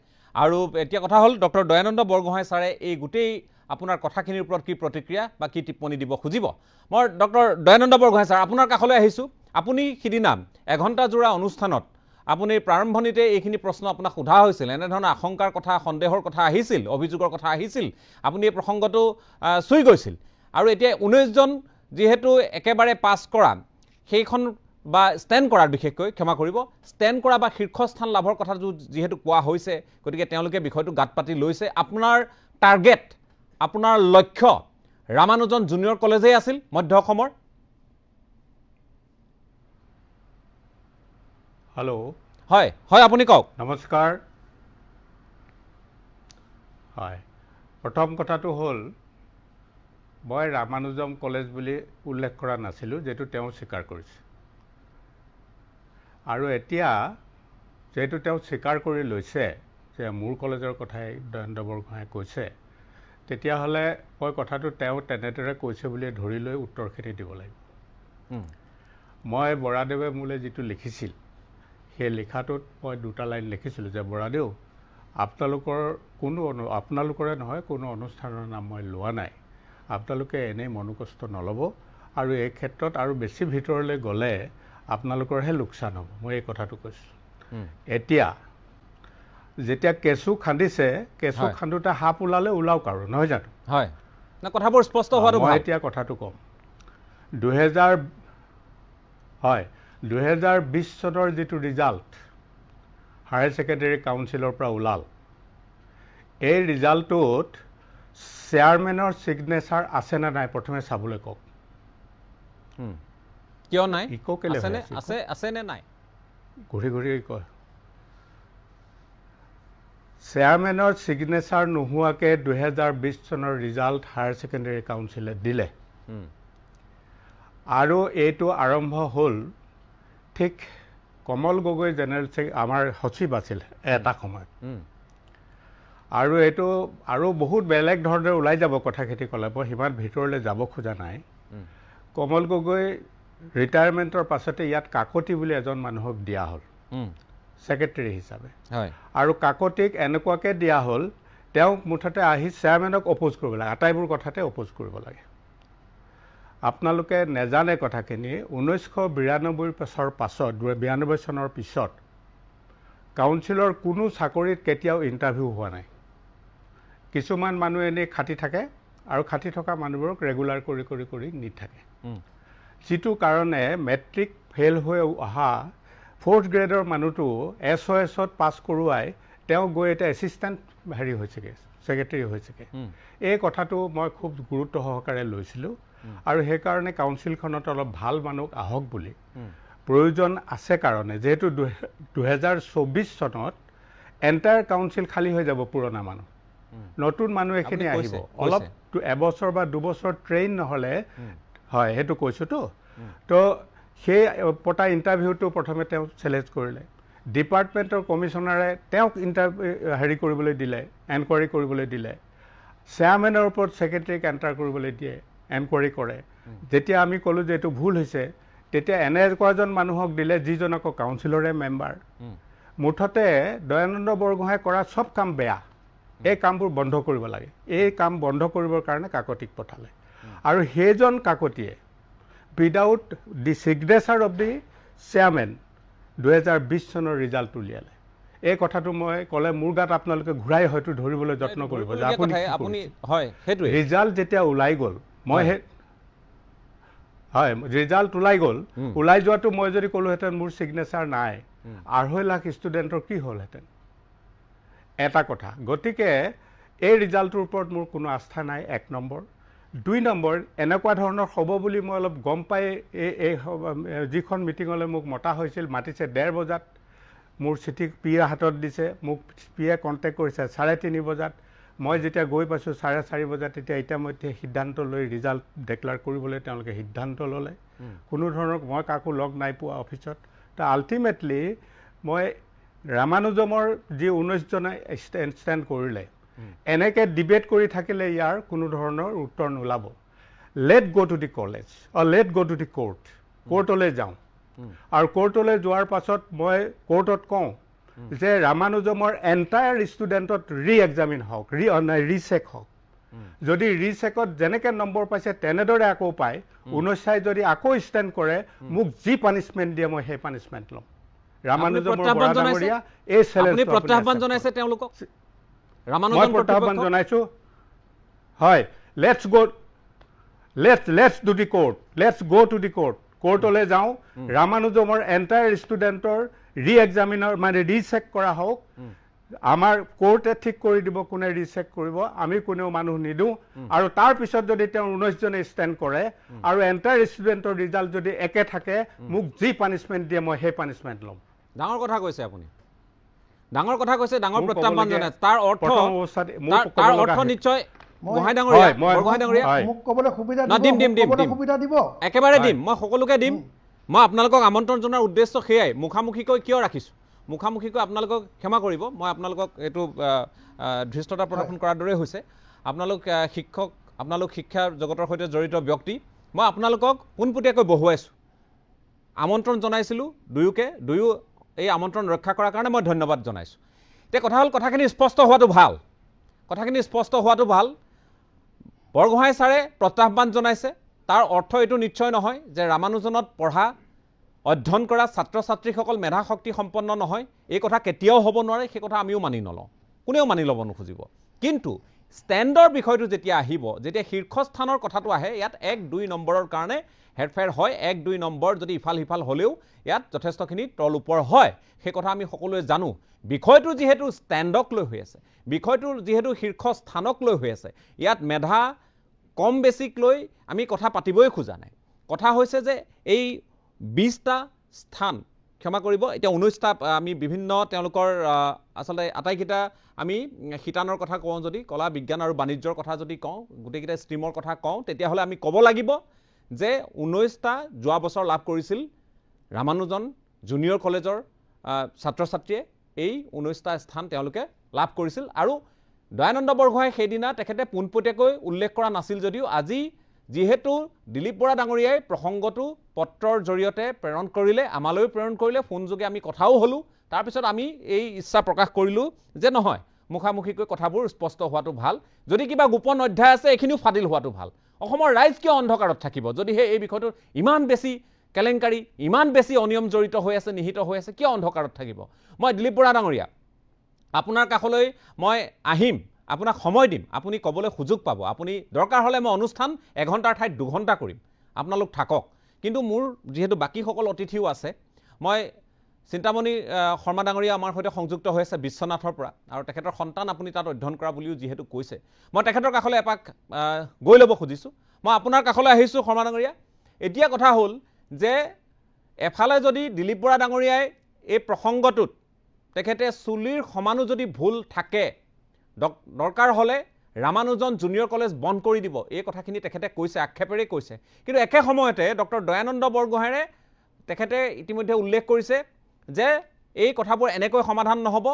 A: আৰু এতিয়া কথা হ'ল ডক্টৰ দয়ানন্দ বৰগোহাঁই ছাৰে এই গোটেই আপোনাৰ কথাখিনিৰ ওপৰত কি প্ৰতিক্ৰিয়া বা কি টিপ্পনী দিব খুজিব মই ডক্টৰ দয়ানন্দ বৰগোহাঁই ছাৰ আপোনাৰ কাষলৈ আহিছোঁ আপুনি সিদিনা এঘণ্টাজোৰা অনুষ্ঠানত আপুনি প্ৰাৰম্ভণিতে এইখিনি প্ৰশ্ন আপোনাক সোধা হৈছিল এনেধৰণৰ আশংকাৰ কথা সন্দেহৰ কথা আহিছিল অভিযোগৰ কথা আহিছিল আপুনি এই প্ৰসংগটো চুই গৈছিল আৰু এতিয়া ঊনৈছজন যিহেতু একেবাৰে পাছ কৰা সেইখন বা ষ্টেণ্ড কৰাৰ বিশেষকৈ ক্ষমা কৰিব ষ্টেণ্ড কৰা বা শীৰ্ষস্থান লাভৰ কথাটো যিহেতু কোৱা হৈছে গতিকে তেওঁলোকে বিষয়টো গাত পাতি লৈছে আপোনাৰ টাৰ্গেট আপোনাৰ লক্ষ্য ৰামানুজন জুনিয়ৰ কলেজেই আছিল মধ্য অসমৰ হেল্ল' হয় হয় আপুনি কওক নমস্কাৰ
B: হয় প্ৰথম কথাটো হ'ল মই ৰামানুজম কলেজ বুলি উল্লেখ কৰা নাছিলোঁ যিটো তেওঁ স্বীকাৰ কৰিছে আৰু এতিয়া যিহেতু তেওঁ স্বীকাৰ কৰি লৈছে যে মোৰ কলেজৰ কথাই দয়ন্ত বৰগোহাঁই কৈছে তেতিয়াহ'লে মই কথাটো তেওঁ তেনেদৰে কৈছে বুলি ধৰি লৈ উত্তৰখিনি দিব লাগিব মই বৰাদেৱে মোলৈ যিটো লিখিছিল সেই লিখাটোত মই দুটা লাইন লিখিছিলোঁ যে বৰাদেউ আপোনালোকৰ কোনো অনু আপোনালোকৰে নহয় কোনো অনুষ্ঠানৰ নাম মই লোৱা নাই আপোনালোকে এনেই মনোকষ্ট নল'ব আৰু এই ক্ষেত্ৰত আৰু বেছি ভিতৰলৈ গ'লে আপোনালোকৰহে লোকচান হ'ব মই এই কথাটো কৈছোঁ এতিয়া যেতিয়া কেঁচু খান্দিছে কেঁচু খান্দোতে সাপ ওলালে ওলাওক আৰু নহয়
A: জানো কথাবোৰ স্পষ্ট হোৱাটো মই
B: এতিয়া কথাটো ক'ম দুহেজাৰ হয় দুহেজাৰ বিছ চনৰ যিটো ৰিজাল্ট হায়াৰ ছেকেণ্ডেৰী কাউঞ্চিলৰ পৰা ওলাল এই ৰিজাল্টটোত চেয়াৰমেনৰ ছিগনেচাৰ আছে নে নাই প্ৰথমে চাবলৈ কওক কিয় নাই ইকো কেলে আছে আছে আছে নে নাই ঘুৰি ঘুৰি কয় চেয়াৰমেনৰ ছিগনেচাৰ নোহোৱাকৈ দুহেজাৰ বিছ চনৰ ৰিজাল্ট হায়াৰ ছেকেণ্ডেৰী কাউঞ্চিলে দিলে আৰু এইটো আৰম্ভ হ'ল ঠিক কমল গগৈ জেনেৰেল ছেক আমাৰ সচিব আছিল এটা সময়ত আৰু এইটো আৰু বহুত বেলেগ ধৰণে ওলাই যাব কথাখিনি ক'লে মই সিমান ভিতৰলৈ যাব খোজা নাই কমল গগৈ ৰিটায়াৰমেণ্টৰ পাছতে ইয়াত কাকতি বুলি এজন মানুহক দিয়া হ'ল ছেক্ৰেটেৰী হিচাপে আৰু কাকতিক এনেকুৱাকৈ দিয়া হ'ল তেওঁক মুঠতে আহি চেয়াৰমেনক অপ'জ কৰিব লাগে আটাইবোৰ কথাতে অপ'জ কৰিব লাগে আপোনালোকে নেজানে কথাখিনি ঊনৈছশ বিৰান্নব্বৈ পাছৰ পাছত বিৰান্নব্বৈ চনৰ পিছত কাউন্সিলৰ কোনো চাকৰিত কেতিয়াও ইণ্টাৰভিউ হোৱা নাই কিছুমান মানুহ এনেই খাটি থাকে আৰু খাটি থকা মানুহবোৰক ৰেগুলাৰ কৰি কৰি কৰি নি থাকে যিটো কাৰণে মেট্ৰিক ফেইল হৈ অহা ফ'ৰ্থ গ্ৰেডৰ মানুহটো এছ অ' এছত পাছ কৰোৱাই তেওঁ গৈ এতিয়া এছিষ্টেণ্ট হেৰি হৈছেগৈ ছেক্ৰেটেৰী হৈছেগৈ এই কথাটো মই খুব গুৰুত্ব সহকাৰে লৈছিলোঁ আৰু সেইকাৰণে কাউঞ্চিলখনত অলপ ভাল মানুহ আহক বুলি প্ৰয়োজন আছে কাৰণে যিহেতু দুহেজাৰ চৌবিছ চনত এণ্টায়াৰ কাউন্সিল খালী হৈ যাব পুৰণা মানুহ নতুন মানুহ এখিনি আহিব অলপ এবছৰ বা দুবছৰ ট্ৰেইন নহ'লে হয় সেইটো কৈছোঁতো তো সেই পতা ইণ্টাৰভিউটো প্ৰথমে তেওঁ চেলেঞ্জ কৰিলে ডিপাৰ্টমেণ্টৰ কমিশ্যনাৰে তেওঁক ইণ্টাৰভিউ হেৰি কৰিবলৈ দিলে এনকোৱাৰী কৰিবলৈ দিলে চেয়াৰমেনৰ ওপৰত ছেক্ৰেটেৰীক এণ্টাৰ কৰিবলৈ দিয়ে এনকোৱাৰী কৰে যেতিয়া আমি ক'লোঁ যে এইটো ভুল হৈছে তেতিয়া এনেকুৱাজন মানুহক দিলে যিজন আকৌ কাউঞ্চিলৰে মেম্বাৰ মুঠতে দয়ানন্দ বৰগোহাঁই কৰা চব কাম বেয়া এই কামবোৰ বন্ধ কৰিব লাগে এই কাম বন্ধ কৰিবৰ কাৰণে কাকতিক পঠালে আৰু সেইজন কাকতিয়ে without the signature of the chairman দুহেজাৰ বিছ চনৰ ৰিজাল্ট উলিয়ালে এই কথাটো মই ক'লে মোৰ গাত আপোনালোকে ঘূৰাই হয়তো ধৰিবলৈ যত্ন কৰিব যে আপুনি ৰিজাল্ট যেতিয়া ওলাই গ'ল মই হয় ৰিজাল্ট ওলাই গ'ল ওলাই যোৱাটো মই যদি ক'লোহেঁতেন মোৰ ছিগনেচাৰ নাই আঢ়ৈ লাখ ষ্টুডেণ্টৰ কি হ'লহেঁতেন এটা কথা গতিকে এই ৰিজাল্টটোৰ ওপৰত মোৰ কোনো আস্থা নাই এক নম্বৰ দুই নম্বৰ এনেকুৱা ধৰণৰ হ'ব বুলি মই অলপ গম পাই এই এই যিখন মিটিঙলৈ মোক মতা হৈছিল মাতিছে ডেৰ বজাত মোৰ চিঠি পিয়ে হাতত দিছে মোক পিয়ে কণ্টেক্ট কৰিছে চাৰে তিনি বজাত মই যেতিয়া গৈ পাইছোঁ চাৰে চাৰি বজাত তেতিয়া ইতিমধ্যে সিদ্ধান্ত লৈ ৰিজাল্ট ডেক্লেয়াৰ কৰিবলৈ তেওঁলোকে সিদ্ধান্ত ল'লে কোনো ধৰণৰ মই কাকো লগ নাই পোৱা অফিচত তো আল্টিমেটলি মই ৰামানুজমৰ যি ঊনৈছজনে ষ্টেণ্ড কৰিলে এনেকে ডিবেট কৰি থাকিলে ইয়াৰ কোনো ধৰণৰ উত্তৰ নোলাব let go' to the college or' let go' to the court কৰ্টলৈ যাওঁ আৰু কৰ্টলৈ যোৱাৰ পাছত মই কৰ্টত কওঁ যে ৰামানুজমৰ এণ্টায়াৰ ষ্টুডেণ্টত ৰি এক্সামিন হওক ৰি নাই ৰিচেক হওক যদি ৰিচেকত যেনেকৈ নম্বৰ পাইছে তেনেদৰে আকৌ পায় ঊনৈছাই যদি আকৌ ষ্টেণ্ড কৰে মোক যি পানিছমেণ্ট দিয়ে মই সেই পানিছমেণ্ট ল'ম ৰামানুজমৰ এই চেলেঞ্জ প্ৰত্যাহ্বান
A: জনাইছে তেওঁলোকক ৰামানুজন প্ৰত্যাহ্বান
B: জনাইছোঁ হয় let's go' let's let's to the court let's go' to the court কোৰ্টলৈ যাওঁ ৰামানুজমৰ এণ্টায়াৰ ষ্টুডেণ্টৰ ৰি এক্সামিনৰ মানে ৰিচেক কৰা হওক আমাৰ কোৰ্টে ঠিক কৰি দিব কোনে ৰিচেক কৰিব আমি কোনেও মানুহ নিদিওঁ আৰু তাৰপিছত যদি তেওঁ ঊনৈছজনে ষ্টেণ্ড কৰে আৰু এণ্টায়াৰ ষ্টুডেণ্টৰ ৰিজাল্ট যদি একে থাকে মোক যি পানিছমেণ্ট দিয়ে মই সেই
A: পানিছমেণ্ট ল'ম ডাঙৰ কথা কৈছে আপুনি ডাঙৰ কথা কৈছে ডাঙৰ প্ৰত্যাহ্বান জনাই তাৰ অৰ্থ তাৰ অৰ্থ নিশ্চয় গোহাঁই ডাঙৰীয়া গোহাঁই
C: ডাঙৰীয়া দিম দিম দিম দিম
A: একেবাৰে দিম মই সকলোকে দিম মই আপোনালোকক আমন্ত্ৰণ জনোৱাৰ উদ্দেশ্য সেয়াই মুখামুখিকৈ কিয় ৰাখিছোঁ মুখামুখিকৈ আপোনালোকক ক্ষমা কৰিব মই আপোনালোকক এইটো ধৃষ্টতা প্ৰদৰ্শন কৰাৰ দৰে হৈছে আপোনালোক শিক্ষক আপোনালোক শিক্ষা জগতৰ সৈতে জড়িত ব্যক্তি মই আপোনালোকক পোনপটীয়াকৈ বহুৱাইছোঁ আমন্ত্ৰণ জনাইছিলোঁ দুয়োকে দুয়ো এই আমন্ত্ৰণ ৰক্ষা কৰাৰ কাৰণে মই ধন্যবাদ জনাইছোঁ এতিয়া কথা হ'ল কথাখিনি স্পষ্ট হোৱাটো ভাল কথাখিনি স্পষ্ট হোৱাটো ভাল বৰগোহাঁই ছাৰে প্ৰত্যাহ্বান জনাইছে তাৰ অৰ্থ এইটো নিশ্চয় নহয় যে ৰামানুজনত পঢ়া অধ্যয়ন কৰা ছাত্ৰ ছাত্ৰীসকল মেধা শক্তি সম্পন্ন নহয় এই কথা কেতিয়াও হ'ব নোৱাৰে সেই কথা আমিও মানি নলওঁ কোনেও মানি ল'ব নোখোজিব কিন্তু ষ্টেণ্ডৰ বিষয়টো যেতিয়া আহিব যেতিয়া শীৰ্ষস্থানৰ কথাটো আহে ইয়াত এক দুই নম্বৰৰ কাৰণে হেৰফেৰ হয় এক দুই নম্বৰ যদি ইফাল সিফাল হ'লেও ইয়াত যথেষ্টখিনি তল ওপৰ হয় সেই কথা আমি সকলোৱে জানো বিষয়টো যিহেতু ষ্টেণ্ডক লৈ হৈ আছে বিষয়টো যিহেতু শীৰ্ষস্থানক লৈ হৈ আছে ইয়াত মেধা কম বেছিক লৈ আমি কথা পাতিবই খোজা নাই কথা হৈছে যে এই বিছটা স্থান ক্ষমা কৰিব এতিয়া ঊনৈছটা আমি বিভিন্ন তেওঁলোকৰ আচলতে আটাইকেইটা আমি শিতানৰ কথা কওঁ যদি কলা বিজ্ঞান আৰু বাণিজ্যৰ কথা যদি কওঁ গোটেইকেইটা ষ্ট্ৰীমৰ কথা কওঁ তেতিয়াহ'লে আমি ক'ব লাগিব যে ঊনৈছটা যোৱা বছৰ লাভ কৰিছিল ৰামানুজন জুনিয়ৰ কলেজৰ ছাত্ৰ ছাত্ৰীয়ে এই ঊনৈছটা স্থান তেওঁলোকে লাভ কৰিছিল আৰু দয়ানন্দ বৰগোহাঁই সেইদিনা তেখেতে পোনপটীয়াকৈ উল্লেখ কৰা নাছিল যদিও আজি যিহেতু দিলীপ বৰা ডাঙৰীয়াই প্ৰসংগটো পত্ৰৰ জৰিয়তে প্ৰেৰণ কৰিলে আমালৈও প্ৰেৰণ কৰিলে ফোনযোগে আমি কথাও হ'লোঁ তাৰপিছত আমি এই ইচ্ছা প্ৰকাশ কৰিলোঁ যে নহয় মুখামুখিকৈ কথাবোৰ স্পষ্ট হোৱাটো ভাল যদি কিবা গোপন অধ্যায় আছে এইখিনিও ফাটিল হোৱাটো ভাল অসমৰ ৰাইজ কিয় অন্ধকাৰত থাকিব যদিহে এই বিষয়টো ইমান বেছি কেলেংকাৰী ইমান বেছি অনিয়ম জড়িত হৈ আছে নিহিত হৈ আছে কিয় অন্ধকাৰত থাকিব মই দিলীপ বৰা ডাঙৰীয়া আপোনাৰ কাষলৈ মই আহিম আপোনাক সময় দিম আপুনি ক'বলৈ সুযোগ পাব আপুনি দৰকাৰ হ'লে মই অনুষ্ঠান এঘণ্টাৰ ঠাইত দুঘণ্টা কৰিম আপোনালোক থাকক কিন্তু মোৰ যিহেতু বাকীসকল অতিথিও আছে মই চিন্তামণি শৰ্মা ডাঙৰীয়া আমাৰ সৈতে সংযুক্ত হৈ আছে বিশ্বনাথৰ পৰা আৰু তেখেতৰ সন্তান আপুনি তাত অধ্যয়ন কৰা বুলিও যিহেতু কৈছে মই তেখেতৰ কাষলৈ এপাক গৈ ল'ব খুজিছোঁ মই আপোনাৰ কাষলৈ আহিছোঁ শৰ্মা ডাঙৰীয়া এতিয়া কথা হ'ল যে এফালে যদি দিলীপ বৰা ডাঙৰীয়াই এই প্ৰসংগটোত তেখেতে চুলিৰ সমানো যদি ভুল থাকে দৰকাৰ হ'লে ৰামানুজন জুনিয়ৰ কলেজ বন্ধ কৰি দিব এই কথাখিনি তেখেতে কৈছে আক্ষেপেৰে কৈছে কিন্তু একে সময়তে ডক্টৰ দয়ানন্দ বৰগোহাঁৰে তেখেতে ইতিমধ্যে উল্লেখ কৰিছে যে এই কথাবোৰ এনেকৈ সমাধান নহ'ব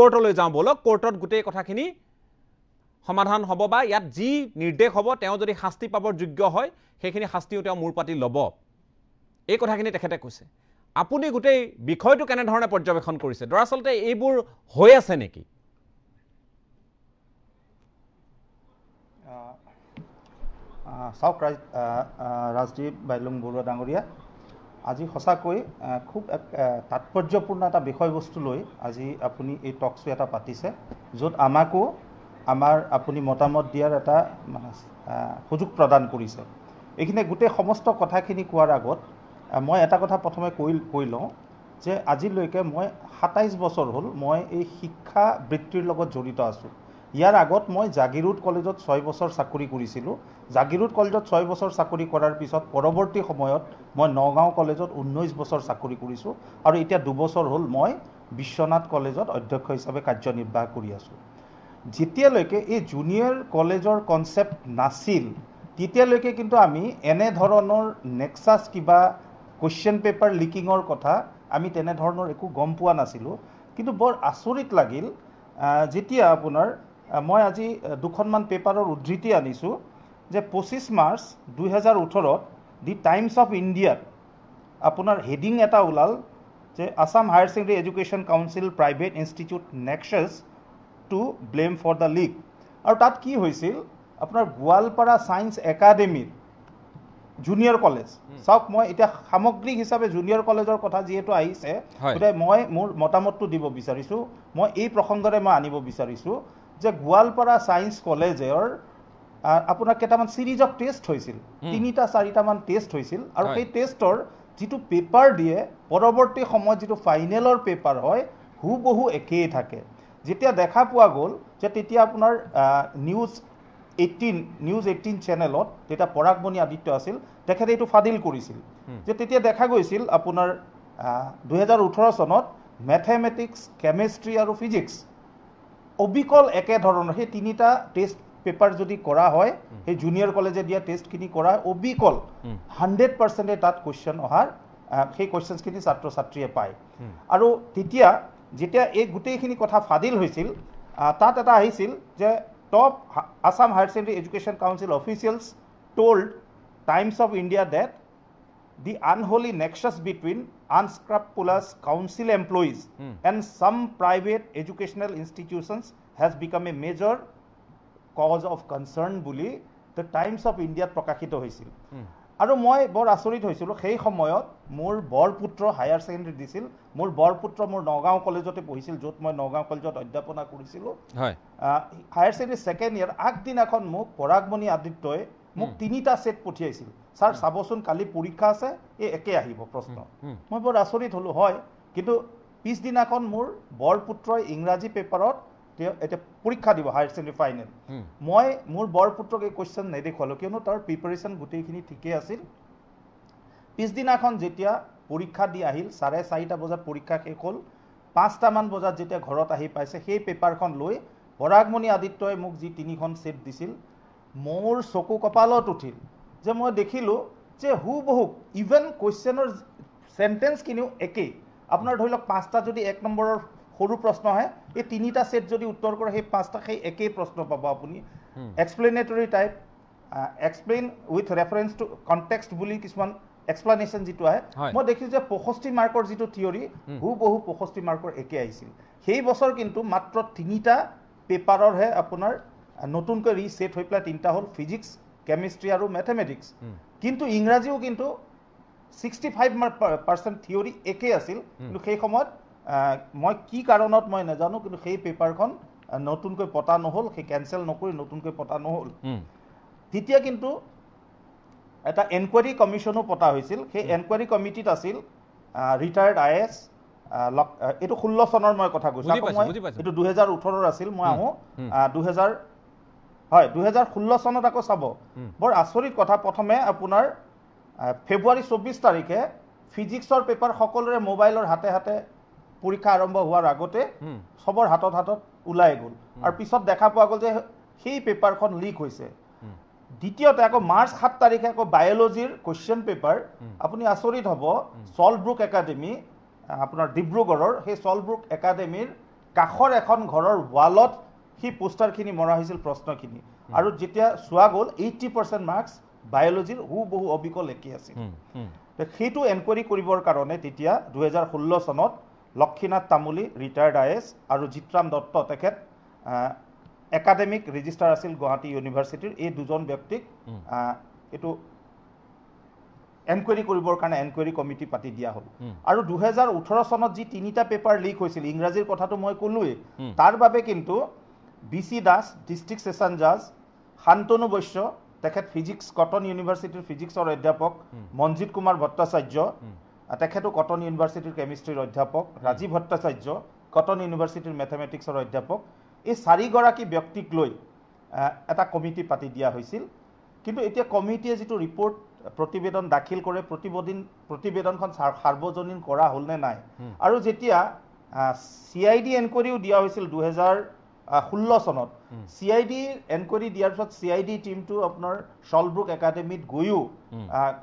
A: কোৰ্টলৈ যাওঁ বলক কোৰ্টত গোটেই কথাখিনি সমাধান হ'ব বা ইয়াত যি নিৰ্দেশ হ'ব তেওঁ যদি শাস্তি পাবৰ যোগ্য হয় সেইখিনি শাস্তিও তেওঁ মূৰ পাতি ল'ব এই কথাখিনি তেখেতে কৈছে আপুনি গোটেই বিষয়টো কেনেধৰণে পৰ্যবেক্ষণ কৰিছে দৰাচলতে এইবোৰ হৈ আছে নেকি
D: চাওক ৰাজদ্বীপ বাইলুং বৰুৱা ডাঙৰীয়া আজি সঁচাকৈ খুব এক তাৎপৰ্যপূৰ্ণ এটা বিষয়বস্তু লৈ আজি আপুনি এই টক শ্ব' এটা পাতিছে য'ত আমাকো আমাৰ আপুনি মতামত দিয়াৰ এটা মানে সুযোগ প্ৰদান কৰিছে এইখিনি গোটেই সমস্ত কথাখিনি কোৱাৰ আগত মই এটা কথা প্ৰথমে কৈ কৈ লওঁ যে আজিলৈকে মই সাতাইছ বছৰ হ'ল মই এই শিক্ষা বৃত্তিৰ লগত জড়িত আছোঁ ইয়াৰ আগত মই জাগিৰোড কলেজত ছয় বছৰ চাকৰি কৰিছিলোঁ জাগিৰোড কলেজত ছয় বছৰ চাকৰি কৰাৰ পিছত পৰৱৰ্তী সময়ত মই নগাঁও কলেজত ঊনৈছ বছৰ চাকৰি কৰিছোঁ আৰু এতিয়া দুবছৰ হ'ল মই বিশ্বনাথ কলেজত অধ্যক্ষ হিচাপে কাৰ্যনিৰ্বাহ কৰি আছোঁ যেতিয়ালৈকে এই জুনিয়ৰ কলেজৰ কনচেপ্ট নাছিল তেতিয়ালৈকে কিন্তু আমি এনেধৰণৰ নেক্সাছ কিবা কুৱেশ্যন পেপাৰ লিকিঙৰ কথা আমি তেনেধৰণৰ একো গম পোৱা নাছিলোঁ কিন্তু বৰ আচৰিত লাগিল যেতিয়া আপোনাৰ মই আজি দুখনমান পেপাৰৰ উদ্ধৃতি আনিছোঁ যে পঁচিছ মাৰ্চ দুহেজাৰ ওঠৰত দি টাইমছ অফ ইণ্ডিয়াত আপোনাৰ হেডিং এটা ওলাল যে Assam higher secondary education council private institute nexus to blame for the league আৰু তাত কি হৈছিল আপোনাৰ গোৱালপাৰা ছায়েন্স একাডেমীৰ জুনিয়ৰ কলেজ চাওক মই এতিয়া সামগ্ৰিক হিচাপে জুনিয়ৰ কলেজৰ কথা যিহেতু আহিছে গতিকে মই মোৰ মতামতটো দিব বিচাৰিছোঁ মই এই প্ৰসংগৰে মই আনিব বিচাৰিছোঁ যে গোৱালপাৰা ছায়েন্স কলেজৰ আপোনাৰ কেইটামান চিৰিজ অফ টেষ্ট হৈছিল তিনিটা চাৰিটামান টেষ্ট হৈছিল আৰু সেই টেষ্টৰ যিটো পেপাৰ দিয়ে পৰৱৰ্তী সময়ত যিটো ফাইনেলৰ পেপাৰ হয় হু বহু একেই থাকে যেতিয়া দেখা পোৱা গ'ল যে তেতিয়া আপোনাৰ নিউজ এইটিন নিউজ এইটিন চেনেলত যেতিয়া পৰাগমণি আদিত্য আছিল তেখেতে এইটো ফাদিল কৰিছিল যে তেতিয়া দেখা গৈছিল আপোনাৰ দুহেজাৰ ওঠৰ চনত মেথেমেটিক্স কেমেষ্ট্ৰি আৰু ফিজিক্স অবিকল একে ধৰণৰ সেই তিনিটা টেষ্ট পেপাৰ যদি কৰা হয় সেই জুনিয়ৰ কলেজে দিয়া টেষ্টখিনি কৰা হয় অবিকল হাণ্ড্ৰেড পাৰ্চেণ্টে তাত কুৱেশ্যন অহাৰ সেই কুৱেশ্যনখিনি ছাত্ৰ ছাত্ৰীয়ে পায় আৰু তেতিয়া যেতিয়া এই গোটেইখিনি কথা ফাদিল হৈছিল তাত এটা আহিছিল যে top Assam higher secondary education council officials told times of India that the unholy nexus between unscrupulous council employees mm. and some private educational institutions has become a major cause of concern bully the times of india prakashito hoisil আৰু মই বৰ আচৰিত হৈছিলোঁ সেই সময়ত মোৰ বৰপুত্ৰ higher secondary দিছিল মোৰ বৰপুত্ৰ মোৰ নগাঁও কলেজতে পঢ়িছিল য'ত মই নগাঁও কলেজত অধ্যাপনা কৰিছিলোঁ হায়াৰ ছেকেণ্ডেৰী ছেকেণ্ড ইয়েৰ আগদিনাখন মোক পৰাগমণি আদিত্যই মোক তিনিটা ছেট পঠিয়াইছিল ছাৰ চাবচোন কালি পৰীক্ষা আছে এই একে আহিব প্ৰশ্ন মই বৰ আচৰিত হ'লোঁ হয় কিন্তু পিছদিনাখন মোৰ বৰপুত্ৰই ইংৰাজী পেপাৰত এতিয়া পৰীক্ষা দিব হায়াৰ ছেকেণ্ডেৰী ফাইনেল মই মোৰ বৰপুত্ৰক এই কুৱেশ্যন নেদেখুৱালোঁ কিয়নো তাৰ প্ৰিপেৰেশ্যন গোটেইখিনি ঠিকেই আছিল পিছদিনাখন যেতিয়া পৰীক্ষা দি আহিল চাৰে চাৰিটা বজাত পৰীক্ষা শেষ হ'ল পাঁচটামান বজাত যেতিয়া ঘৰত আহি পাইছে সেই পেপাৰখন লৈ বৰাগমণি আদিত্যই মোক যি তিনিখন ছেট দিছিল মোৰ চকু কপালত উঠিল যে মই দেখিলোঁ যে হু বহু ইভেন কুৱেশ্যনৰ চেণ্টেঞ্চ কিনিও একেই আপোনাৰ ধৰি লওক পাঁচটা যদি এক নম্বৰৰ সৰু প্ৰশ্ন হয় এই তিনিটা ছেট যদি উত্তৰ কৰে সেই পাঁচটা সেই একেই প্ৰশ্ন পাব আপুনি explanatory type explain with reference to context বুলি কিছুমান এক্সপ্লেনেশ্যন যিটো আহে মই দেখিছোঁ যে পঁষষ্ঠি মাৰ্কৰ যিটো থিয়ৰী হু বহু পয়ষষ্ঠি মাৰ্কৰ একেই আহিছিল সেই বছৰ কিন্তু মাত্ৰ তিনিটা পেপাৰৰহে আপোনাৰ নতুনকৈ ৰিছেট হৈ পেলাই তিনিটা হ'ল ফিজিক্স কেমিষ্ট্ৰি আৰু মেথমেটিক্স কিন্তু ইংৰাজীও কিন্তু ছিক্সটি ফাইভ পাৰ্চেণ্ট থিয়ৰী একেই আছিল কিন্তু সেই সময়ত মই কি কাৰণত মই নাজানো কিন্তু সেই পেপাৰখন নতুনকৈ পতা নহ'ল সেই কেঞ্চেল নকৰি নতুনকৈ পতা নহ'ল তেতিয়া কিন্তু এটা এনকুৱাৰী কমিশ্যনো পতা হৈছিল সেই এনকুৱাৰী কমিটিত আছিল ৰিটায়াৰ্ড আই এছ এইটো ষোল্ল চনৰ মই কথা কৈছো এইটো দুহেজাৰ ওঠৰৰ আছিল মই আহো দুহেজাৰ হয় দুহেজাৰ ষোল্ল চনত আকৌ চাব বৰ আচৰিত কথা প্ৰথমে আপোনাৰ ফেব্ৰুৱাৰী চৌব্বিছ তাৰিখে ফিজিক্সৰ পেপাৰ সকলোৰে মোবাইলৰ হাতে হাতে পৰীক্ষা আৰম্ভ হোৱাৰ আগতে চবৰ হাতত হাতত ওলাই গ'ল আৰু পিছত দেখা পোৱা গ'ল যে সেই পেপাৰখন লিক হৈছে দ্বিতীয়তে আকৌ মাৰ্চ সাত তাৰিখে আকৌ বায়'লজিৰ কুৱেশ্যন পেপাৰ আপুনি আচৰিত হ'ব চল্টব্ৰুক একাডেমি আপোনাৰ ডিব্ৰুগড়ৰ সেই চল্টব্ৰুক একাডেমীৰ কাষৰ এখন ঘৰৰ ৱালত সেই পোষ্টাৰখিনি মৰা হৈছিল প্ৰশ্নখিনি আৰু যেতিয়া চোৱা গ'ল এইটি পাৰ্চেণ্ট মাৰ্কছ বায়'লজিৰ হু বহু অবিকল একেই আছিল সেইটো এনকুৱাৰি কৰিবৰ কাৰণে তেতিয়া দুহেজাৰ ষোল্ল চনত Lakhinath Tamuli retired I S আৰু জিতৰাম দত্ত তেখেত একাডেমিক ৰেজিষ্টাৰ আছিল গুৱাহাটী ইউনিভাৰ্চিটিৰ এই দুজন ব্যক্তিক এইটো এনকুৱাৰী কৰিবৰ কাৰণে এনকুৱাৰী কমিটি পাতি দিয়া হ'ল আৰু দুহেজাৰ ওঠৰ চনত যি তিনিটা পেপাৰ লীক হৈছিল ইংৰাজীৰ কথাটো মই ক'লোৱেই তাৰ বাবে কিন্তু B C Das district session জাজ শান্তনু বৈশ্য তেখেত ফিজিক্স কটন ইউনিভাৰ্চিটিৰ ফিজিক্সৰ অধ্যাপক মনজিত কুমাৰ ভট্টাচাৰ্য তেখেতো কটন ইউনিভাৰ্চিটিৰ কেমিষ্ট্ৰিৰ অধ্যাপক ৰাজীৱ ভট্টাচাৰ্য কটন ইউনিভাৰ্চিটিৰ মেথমেটিক্সৰ অধ্যাপক এই চাৰিগৰাকী ব্যক্তিক লৈ এটা কমিটি পাতি দিয়া হৈছিল কিন্তু এতিয়া কমিটিয়ে যিটো ৰিপৰ্ট প্ৰতিবেদন দাখিল কৰে প্ৰতিবেদন প্ৰতিবেদনখন সাৰ্বজনীন কৰা হ'লনে নাই আৰু যেতিয়া চি আই ডি এনকুৱাৰীও দিয়া হৈছিল দুহেজাৰ ষোল্ল চনত চি আই ডি এনকোৱাৰী দিয়াৰ পিছত চি আই ডি টিমটো আপোনাৰ শ্বলব্ৰুক একাডেমিত গৈও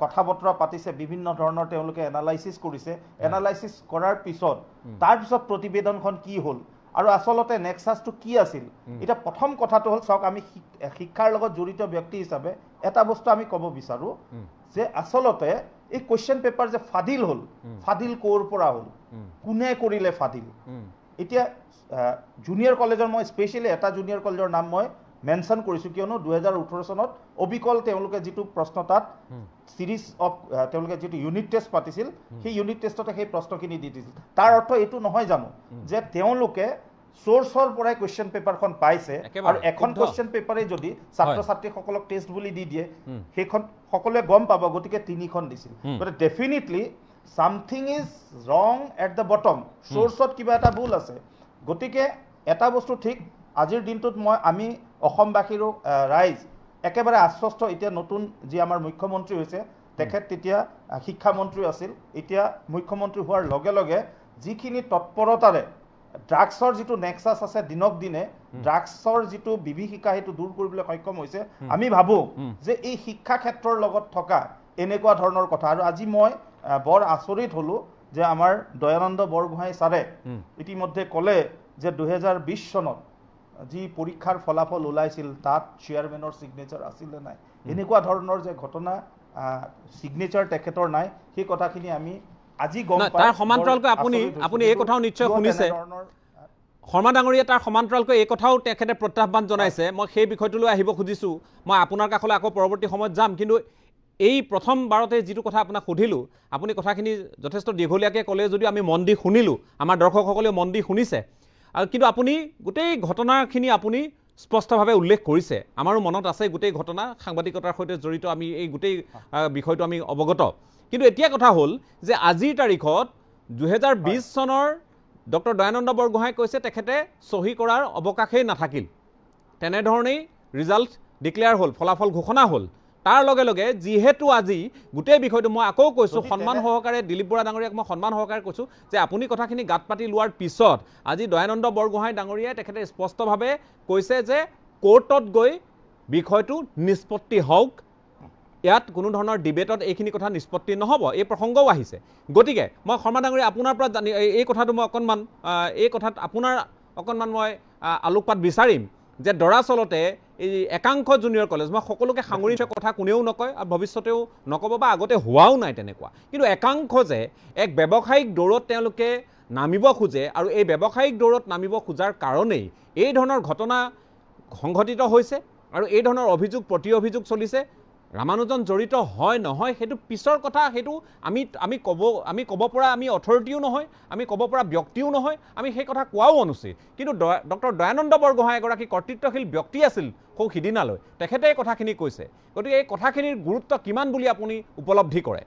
D: কথা বতৰা পাতিছে বিভিন্ন ধৰণৰ তেওঁলোকে এনালাইচিছ কৰিছে এনালাইচিছ কৰাৰ পিছত তাৰপিছত প্ৰতিবেদনখন কি হ'ল আৰু আচলতে নেক্সাছটো কি আছিল এতিয়া প্ৰথম কথাটো হ'ল চাওক আমি শিক্ষাৰ লগত জড়িত ব্যক্তি হিচাপে এটা বস্তু আমি ক'ব বিচাৰোঁ যে আচলতে এই কুৱেশ্যন পেপাৰ যে ফাদিল হ'ল ফাদিল ক'ৰ পৰা হ'ল কোনে কৰিলে ফাদিল এতিয়া জুনিয়ৰ কলেজৰ মই স্পেচিয়েলি এটা জুনিয়ৰ কলেজৰ নাম মই মেনশ্যন কৰিছোঁ কিয়নো দুহেজাৰ ওঠৰ চনত অবিকল তেওঁলোকে যিটো প্ৰশ্ন তাত ছিৰিজ অফ তেওঁলোকে যিটো ইউনিট টেষ্ট পাতিছিল সেই ইউনিট টেষ্টতে সেই প্ৰশ্নখিনি দি দিছিল তাৰ অৰ্থ এইটো নহয় জানো যে তেওঁলোকে চ'ৰ্চৰ পৰাই কুৱেশ্যন পেপাৰখন পাইছে আৰু এখন কুৱেশ্যন পেপাৰে যদি ছাত্ৰ ছাত্ৰীসকলক টেষ্ট বুলি দি দিয়ে সেইখন সকলোৱে গম পাব গতিকে তিনিখন দিছিল গতিকে definitely something is wrong at the bottom চ'ৰ্চত কিবা এটা ভুল আছে গতিকে এটা বস্তু ঠিক আজিৰ দিনটোত মই আমি অসমবাসীৰো ৰাইজ একেবাৰে আশ্বস্ত এতিয়া নতুন যি আমাৰ মুখ্যমন্ত্ৰী হৈছে তেখেত তেতিয়া শিক্ষামন্ত্ৰী আছিল এতিয়া মুখ্যমন্ত্ৰী হোৱাৰ লগে লগে যিখিনি তৎপৰতাৰে ড্ৰাগছৰ যিটো নেক্সাছ আছে দিনক দিনে ড্ৰাগছৰ যিটো বিভীষিকা সেইটো দূৰ কৰিবলৈ সক্ষম হৈছে আমি ভাবোঁ যে এই শিক্ষা ক্ষেত্ৰৰ লগত থকা এনেকুৱা ধৰণৰ কথা আৰু আজি মই বৰ আচৰিত হ'লোঁ যে আমাৰ দয়ানন্দ বৰগোহাঁই ছাৰে ইতিমধ্যে ক'লে যে দুহেজাৰ বিশ চনত যি পৰীক্ষাৰ ফলাফল ওলাইছিল তাত চেয়াৰমেনৰ ছিগনেচাৰ নে নাই এনেকুৱা ধৰণৰ যে ঘটনা ছিগনেচাৰ তেখেতৰ নাই সেই কথাখিনি আমি আজি গম তাৰ সমান্তৰালকৈ আপুনি
A: আপুনি এই কথাও নিশ্চয় শুনিছে শৰ্মা ডাঙৰীয়ে তাৰ সমান্তৰালকৈ এই কথাও তেখেতে প্ৰত্যাহ্বান জনাইছে মই সেই বিষয়টোলৈ আহিব খুজিছোঁ মই আপোনাৰ কাষলৈ আকৌ পৰৱৰ্তী সময়ত যাম কিন্তু এই প্ৰথমবাৰতে যিটো কথা আপোনাক সুধিলোঁ আপুনি কথাখিনি যথেষ্ট দীঘলীয়াকৈ ক'লে যদিও আমি মন দি শুনিলোঁ আমাৰ দৰ্শকসকলেও মন দি শুনিছে আৰু কিন্তু আপুনি গোটেই ঘটনাখিনি আপুনি স্পষ্টভাৱে উল্লেখ কৰিছে আমাৰো মনত আছে গোটেই ঘটনা সাংবাদিকতাৰ সৈতে জড়িত আমি এই গোটেই বিষয়টো আমি অৱগত কিন্তু এতিয়া কথা হ'ল যে আজিৰ তাৰিখত দুহেজাৰ বিছ চনৰ ডক্টৰ দয়ানন্দ বৰগোহাঁই কৈছে তেখেতে চহী কৰাৰ অৱকাশেই নাথাকিল তেনেধৰণেই ৰিজাল্ট ডিক্লেয়াৰ হ'ল ফলাফল ঘোষণা হ'ল তাৰ লগে লগে যিহেতু আজি গোটেই বিষয়টো মই আকৌ কৈছোঁ সন্মান সহকাৰে দিলীপ বৰা ডাঙৰীয়াক মই সন্মান সহকাৰে কৈছোঁ যে আপুনি কথাখিনি গাত পাতি লোৱাৰ পিছত আজি দয়ানন্দ বৰগোহাঁই ডাঙৰীয়াই তেখেতে স্পষ্টভাৱে কৈছে যে কোৰ্টত গৈ বিষয়টো নিষ্পত্তি হওক ইয়াত কোনো ধৰণৰ ডিবেটত এইখিনি কথা নিষ্পত্তি নহ'ব এই প্ৰসংগও আহিছে গতিকে মই শৰ্মা ডাঙৰীয়া আপোনাৰ পৰা জানি এই কথাটো মই অকণমান এই কথাত আপোনাৰ অকণমান মই আলোকপাত বিচাৰিম যে দৰাচলতে এই একাংশ জুনিয়ৰ কলেজ মই সকলোকে সাঙুৰি থোৱা কথা কোনেও নকয় আৰু ভৱিষ্যতেও নক'ব বা আগতে হোৱাও নাই তেনেকুৱা কিন্তু একাংশ যে এক ব্যৱসায়িক দৌৰত তেওঁলোকে নামিব খোজে আৰু এই ব্যৱসায়িক দৌৰত নামিব খোজাৰ কাৰণেই এই ধৰণৰ ঘটনা সংঘটিত হৈছে আৰু এই ধৰণৰ অভিযোগ প্ৰতি অভিযোগ চলিছে ৰামানুজন জড়িত হয় নহয় সেইটো পিছৰ কথা সেইটো আমি আমি ক'ব আমি ক'ব পৰা আমি অথৰিটিও নহয় আমি ক'ব পৰা ব্যক্তিও নহয় আমি সেই কথা কোৱাও অনুচিত কিন্তু ডক্টৰ দয়ানন্দ বৰগোহাঁই এগৰাকী কৰ্তৃত্বশীল ব্যক্তি আছিল সৌ সিদিনালৈ তেখেতে এই কথাখিনি কৈছে গতিকে এই কথাখিনিৰ গুৰুত্ব কিমান বুলি আপুনি উপলব্ধি কৰে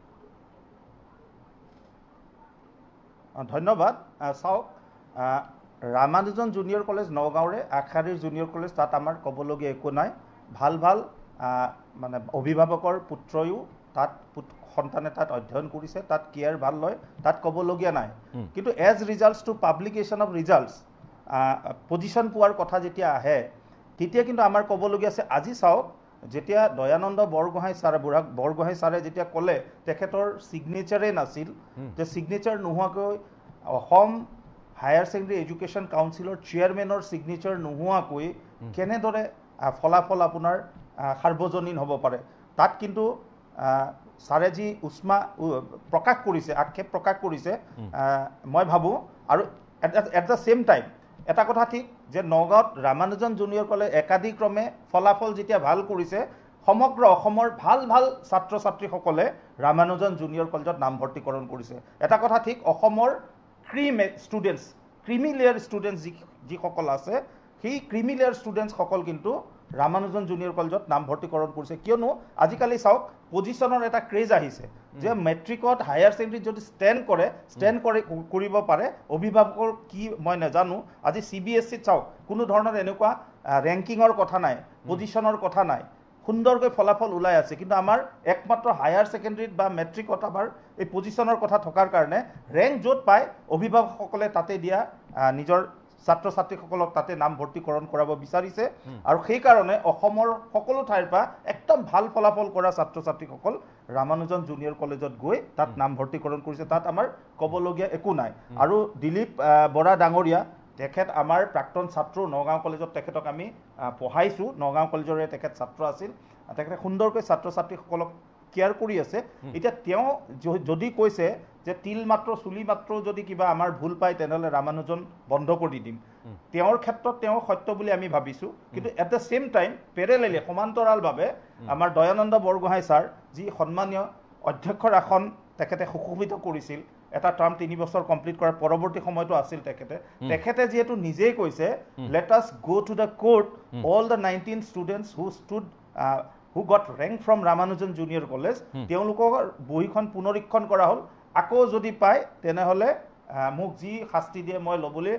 A: ধন্যবাদ
D: চাওক ৰামানুজন জুনিয়ৰ কলেজ নগাঁৱৰে আশাৰীৰ জুনিয়ৰ কলেজ তাত আমাৰ ক'বলগীয়া একো নাই ভাল ভাল মানে অভিভাৱকৰ পুত্ৰইও তাত সন্তানে তাত অধ্যয়ন কৰিছে তাত কেয়াৰ ভাল লয় তাত ক'বলগীয়া নাই কিন্তু as results to publication of results position পোৱাৰ কথা যেতিয়া আহে তেতিয়া কিন্তু আমাৰ ক'বলগীয়া আছে আজি চাওক যেতিয়া দয়ানন্দ বৰগোহাঁই ছাৰ বুঢ়াক বৰগোহাঁই ছাৰে যেতিয়া ক'লে তেখেতৰ ছিগনেচাৰেই নাছিল যে ছিগনেচাৰ নোহোৱাকৈ অসম হায়াৰ ছেকেণ্ডেৰী এডুকেশ্যন কাউঞ্চিলৰ চেয়াৰমেনৰ ছিগনেচাৰ নোহোৱাকৈ কেনেদৰে ফলাফল আপোনাৰ সাৰ্বজনীন হ'ব পাৰে তাত কিন্তু ছাৰে যি উষ্মা প্ৰকাশ কৰিছে আক্ষেপ প্ৰকাশ কৰিছে মই ভাবোঁ আৰু এট দ্য চেম টাইম এটা কথা ঠিক যে নগাঁৱত ৰামানুজন জুনিয়ৰ কলেজ একাধিক্ৰমে ফলাফল যেতিয়া ভাল কৰিছে সমগ্ৰ অসমৰ ভাল ভাল ছাত্ৰ ছাত্ৰীসকলে ৰামানুজন জুনিয়ৰ কলেজত নামভৰ্তিকৰণ কৰিছে এটা কথা ঠিক অসমৰ ক্ৰিম ষ্টুডেণ্টছ ক্ৰিমিলেয়াৰ ষ্টুডেণ্টছ যি যিসকল আছে সেই ক্ৰিমি লেয়াৰ ষ্টুডেণ্টছসকল কিন্তু ৰামানুজন জুনিয়ৰ কলেজত নামভৰ্তিকৰণ কৰিছে কিয়নো আজিকালি চাওক পজিশ্যনৰ এটা ক্ৰেজ আহিছে যে মেট্ৰিকত হায়াৰ ছেকেণ্ডেৰীত যদি ষ্টেণ্ড কৰে ষ্টেণ্ড কৰি কৰিব পাৰে অভিভাৱকৰ কি মই নাজানো আজি চি বি এছ চিত চাওক কোনো ধৰণৰ এনেকুৱা ৰেংকিঙৰ কথা নাই পজিশ্যনৰ কথা নাই সুন্দৰকৈ ফলাফল ওলাই আছে কিন্তু আমাৰ একমাত্ৰ হায়াৰ ছেকেণ্ডেৰীত বা মেট্ৰিকত আমাৰ এই পজিশ্যনৰ কথা থকাৰ কাৰণে ৰেংক য'ত পায় অভিভাৱকসকলে তাতে দিয়া নিজৰ ছাত্ৰ ছাত্ৰীসকলক তাতে নাম ভৰ্তিকৰণ কৰাব বিচাৰিছে আৰু সেইকাৰণে অসমৰ সকলো ঠাইৰ পৰা একদম ভাল ফলাফল কৰা ছাত্ৰ ছাত্ৰীসকল ৰামানুজন জুনিয়ৰ কলেজত গৈ তাত নামভৰ্তিকৰণ কৰিছে তাত আমাৰ ক'বলগীয়া একো নাই আৰু দিলীপ বৰা ডাঙৰীয়া তেখেত আমাৰ প্ৰাক্তন ছাত্ৰ নগাঁও কলেজত তেখেতক আমি পঢ়াইছোঁ নগাঁও কলেজৰে তেখেত ছাত্ৰ আছিল তেখেতে সুন্দৰকৈ ছাত্ৰ ছাত্ৰীসকলক কেয়াৰ কৰি আছে এতিয়া তেওঁ যদি কৈছে যে তিল মাত্ৰ চুলি মাত্ৰ যদি কিবা আমাৰ ভুল পায় তেনেহ'লে ৰামানুজন বন্ধ কৰি দিম তেওঁৰ ক্ষেত্ৰত তেওঁ সত্য বুলি আমি ভাবিছোঁ কিন্তু at the same time parallelly সমান্তৰালভাৱে আমাৰ দয়ানন্দ বৰগোহাঁই ছাৰ যি সন্মানীয় অধ্যক্ষৰ আসন তেখেতে সুশোভিত কৰিছিল এটা টাৰ্ম তিনি বছৰ কমপ্লিট কৰাৰ পৰৱৰ্তী সময়তো আছিল তেখেতে তেখেতে যিহেতু নিজেই কৈছে let us go' to the court all the nineteen students who stood who got rank from Ramanujan junior college তেওঁলোকৰ বহীখন পুনৰীক্ষণ কৰা হ'ল আকৌ যদি পায় তেনেহ'লে মোক যি শাস্তি দিয়ে মই ল'বলৈ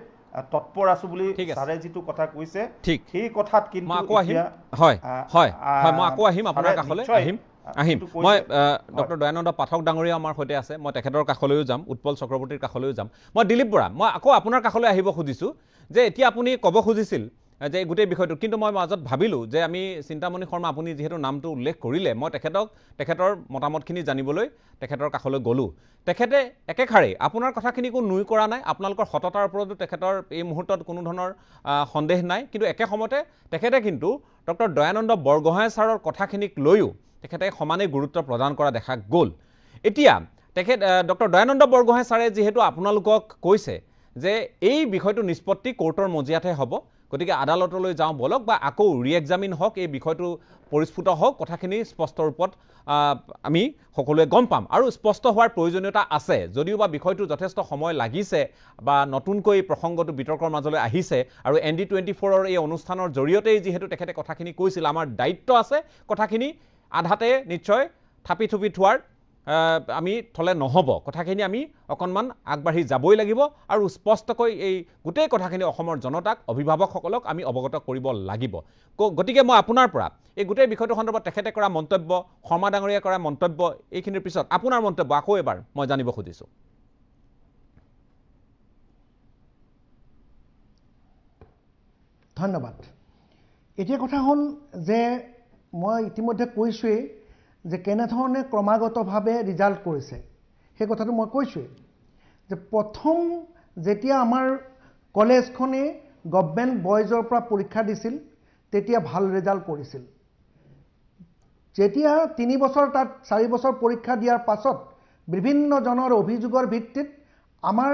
D: তৎপৰ আছো বুলি ছাৰে যিটো কথা কৈছে ঠিক সেই কথাত
A: কিন্তু আকৌ আহিম হয় হয় হয় মই আকৌ আহিম আপোনাৰ কাষলৈ আহিম আহিম মই ডক্টৰ দয়ানন্দ পাঠক ডাঙৰীয়া আমাৰ সৈতে আছে মই তেখেতৰ কাষলৈও যাম উৎপল চক্ৰৱৰ্তীৰ কাষলৈও যাম মই দিলীপ বৰা মই আকৌ আপোনাৰ কাষলৈ আহিব খুজিছোঁ যে এতিয়া আপুনি ক'ব খুজিছিল যে এই গোটেই বিষয়টো কিন্তু মই মাজত ভাবিলোঁ যে আমি চিন্তামণি শৰ্মা আপুনি যিহেতু নামটো উল্লেখ কৰিলে মই তেখেতক তেখেতৰ মতামতখিনি জানিবলৈ তেখেতৰ কাষলৈ গ'লোঁ তেখেতে একেষাৰেই আপোনাৰ কথাখিনি কোনো নুই কৰা নাই আপোনালোকৰ সততাৰ ওপৰতো তেখেতৰ এই মুহূৰ্তত কোনো ধৰণৰ সন্দেহ নাই কিন্তু একে সময়তে তেখেতে কিন্তু ডক্টৰ দয়ানন্দ বৰগোহাঁই ছাৰৰ কথাখিনিক লৈও তেখেতে সমানেই গুৰুত্ব প্ৰদান কৰা দেখা গ'ল এতিয়া তেখেত ডক্টৰ দয়ানন্দ বৰগোহাঁই ছাৰে যিহেতু আপোনালোকক কৈছে যে এই বিষয়টো নিষ্পত্তি কোৰ্টৰ মজিয়াতহে হ'ব গতিকে আদালতলৈ যাওঁ বলক বা আকৌ ৰি এক্সামিন হওক এই বিষয়টো পৰিস্ফুট হওক কথাখিনি স্পষ্ট ৰূপত আমি সকলোৱে গম পাম আৰু স্পষ্ট হোৱাৰ প্ৰয়োজনীয়তা আছে যদিও বা বিষয়টো যথেষ্ট সময় লাগিছে বা নতুনকৈ প্ৰসংগটো বিতৰ্কৰ মাজলৈ আহিছে আৰু এন ডি টুৱেণ্টি ফ'ৰৰ এই অনুষ্ঠানৰ জৰিয়তেই যিহেতু তেখেতে কথাখিনি কৈছিল আমাৰ দায়িত্ব আছে কথাখিনি আধাতে নিশ্চয় থাপি থুপি থোৱাৰ আমি থলে নহ'ব কথাখিনি আমি অকণমান আগবাঢ়ি যাবই লাগিব আৰু স্পষ্টকৈ এই গোটেই কথাখিনি অসমৰ জনতাক অভিভাৱকসকলক আমি অৱগত কৰিব লাগিব গতিকে মই আপোনাৰ পৰা এই গোটেই বিষয়টো সন্দৰ্ভত তেখেতে কৰা মন্তব্য শৰ্মা ডাঙৰীয়া কৰা মন্তব্য এইখিনিৰ পিছত আপোনাৰ মন্তব্য আকৌ এবাৰ মই জানিব খুজিছোঁ
C: ধন্যবাদ এতিয়া কথা হ'ল যে মই ইতিমধ্যে কৈছোঁৱেই যে কেনেধৰণে ক্ৰমাগতভাৱে ৰিজাল্ট কৰিছে সেই কথাটো মই কৈছোঁৱেই যে প্ৰথম যেতিয়া আমাৰ কলেজখনে গভমেণ্ট বয়জৰ পৰা পৰীক্ষা দিছিল তেতিয়া ভাল ৰিজাল্ট কৰিছিল যেতিয়া তিনি বছৰ তাত চাৰি বছৰ পৰীক্ষা দিয়াৰ পাছত বিভিন্নজনৰ অভিযোগৰ ভিত্তিত আমাৰ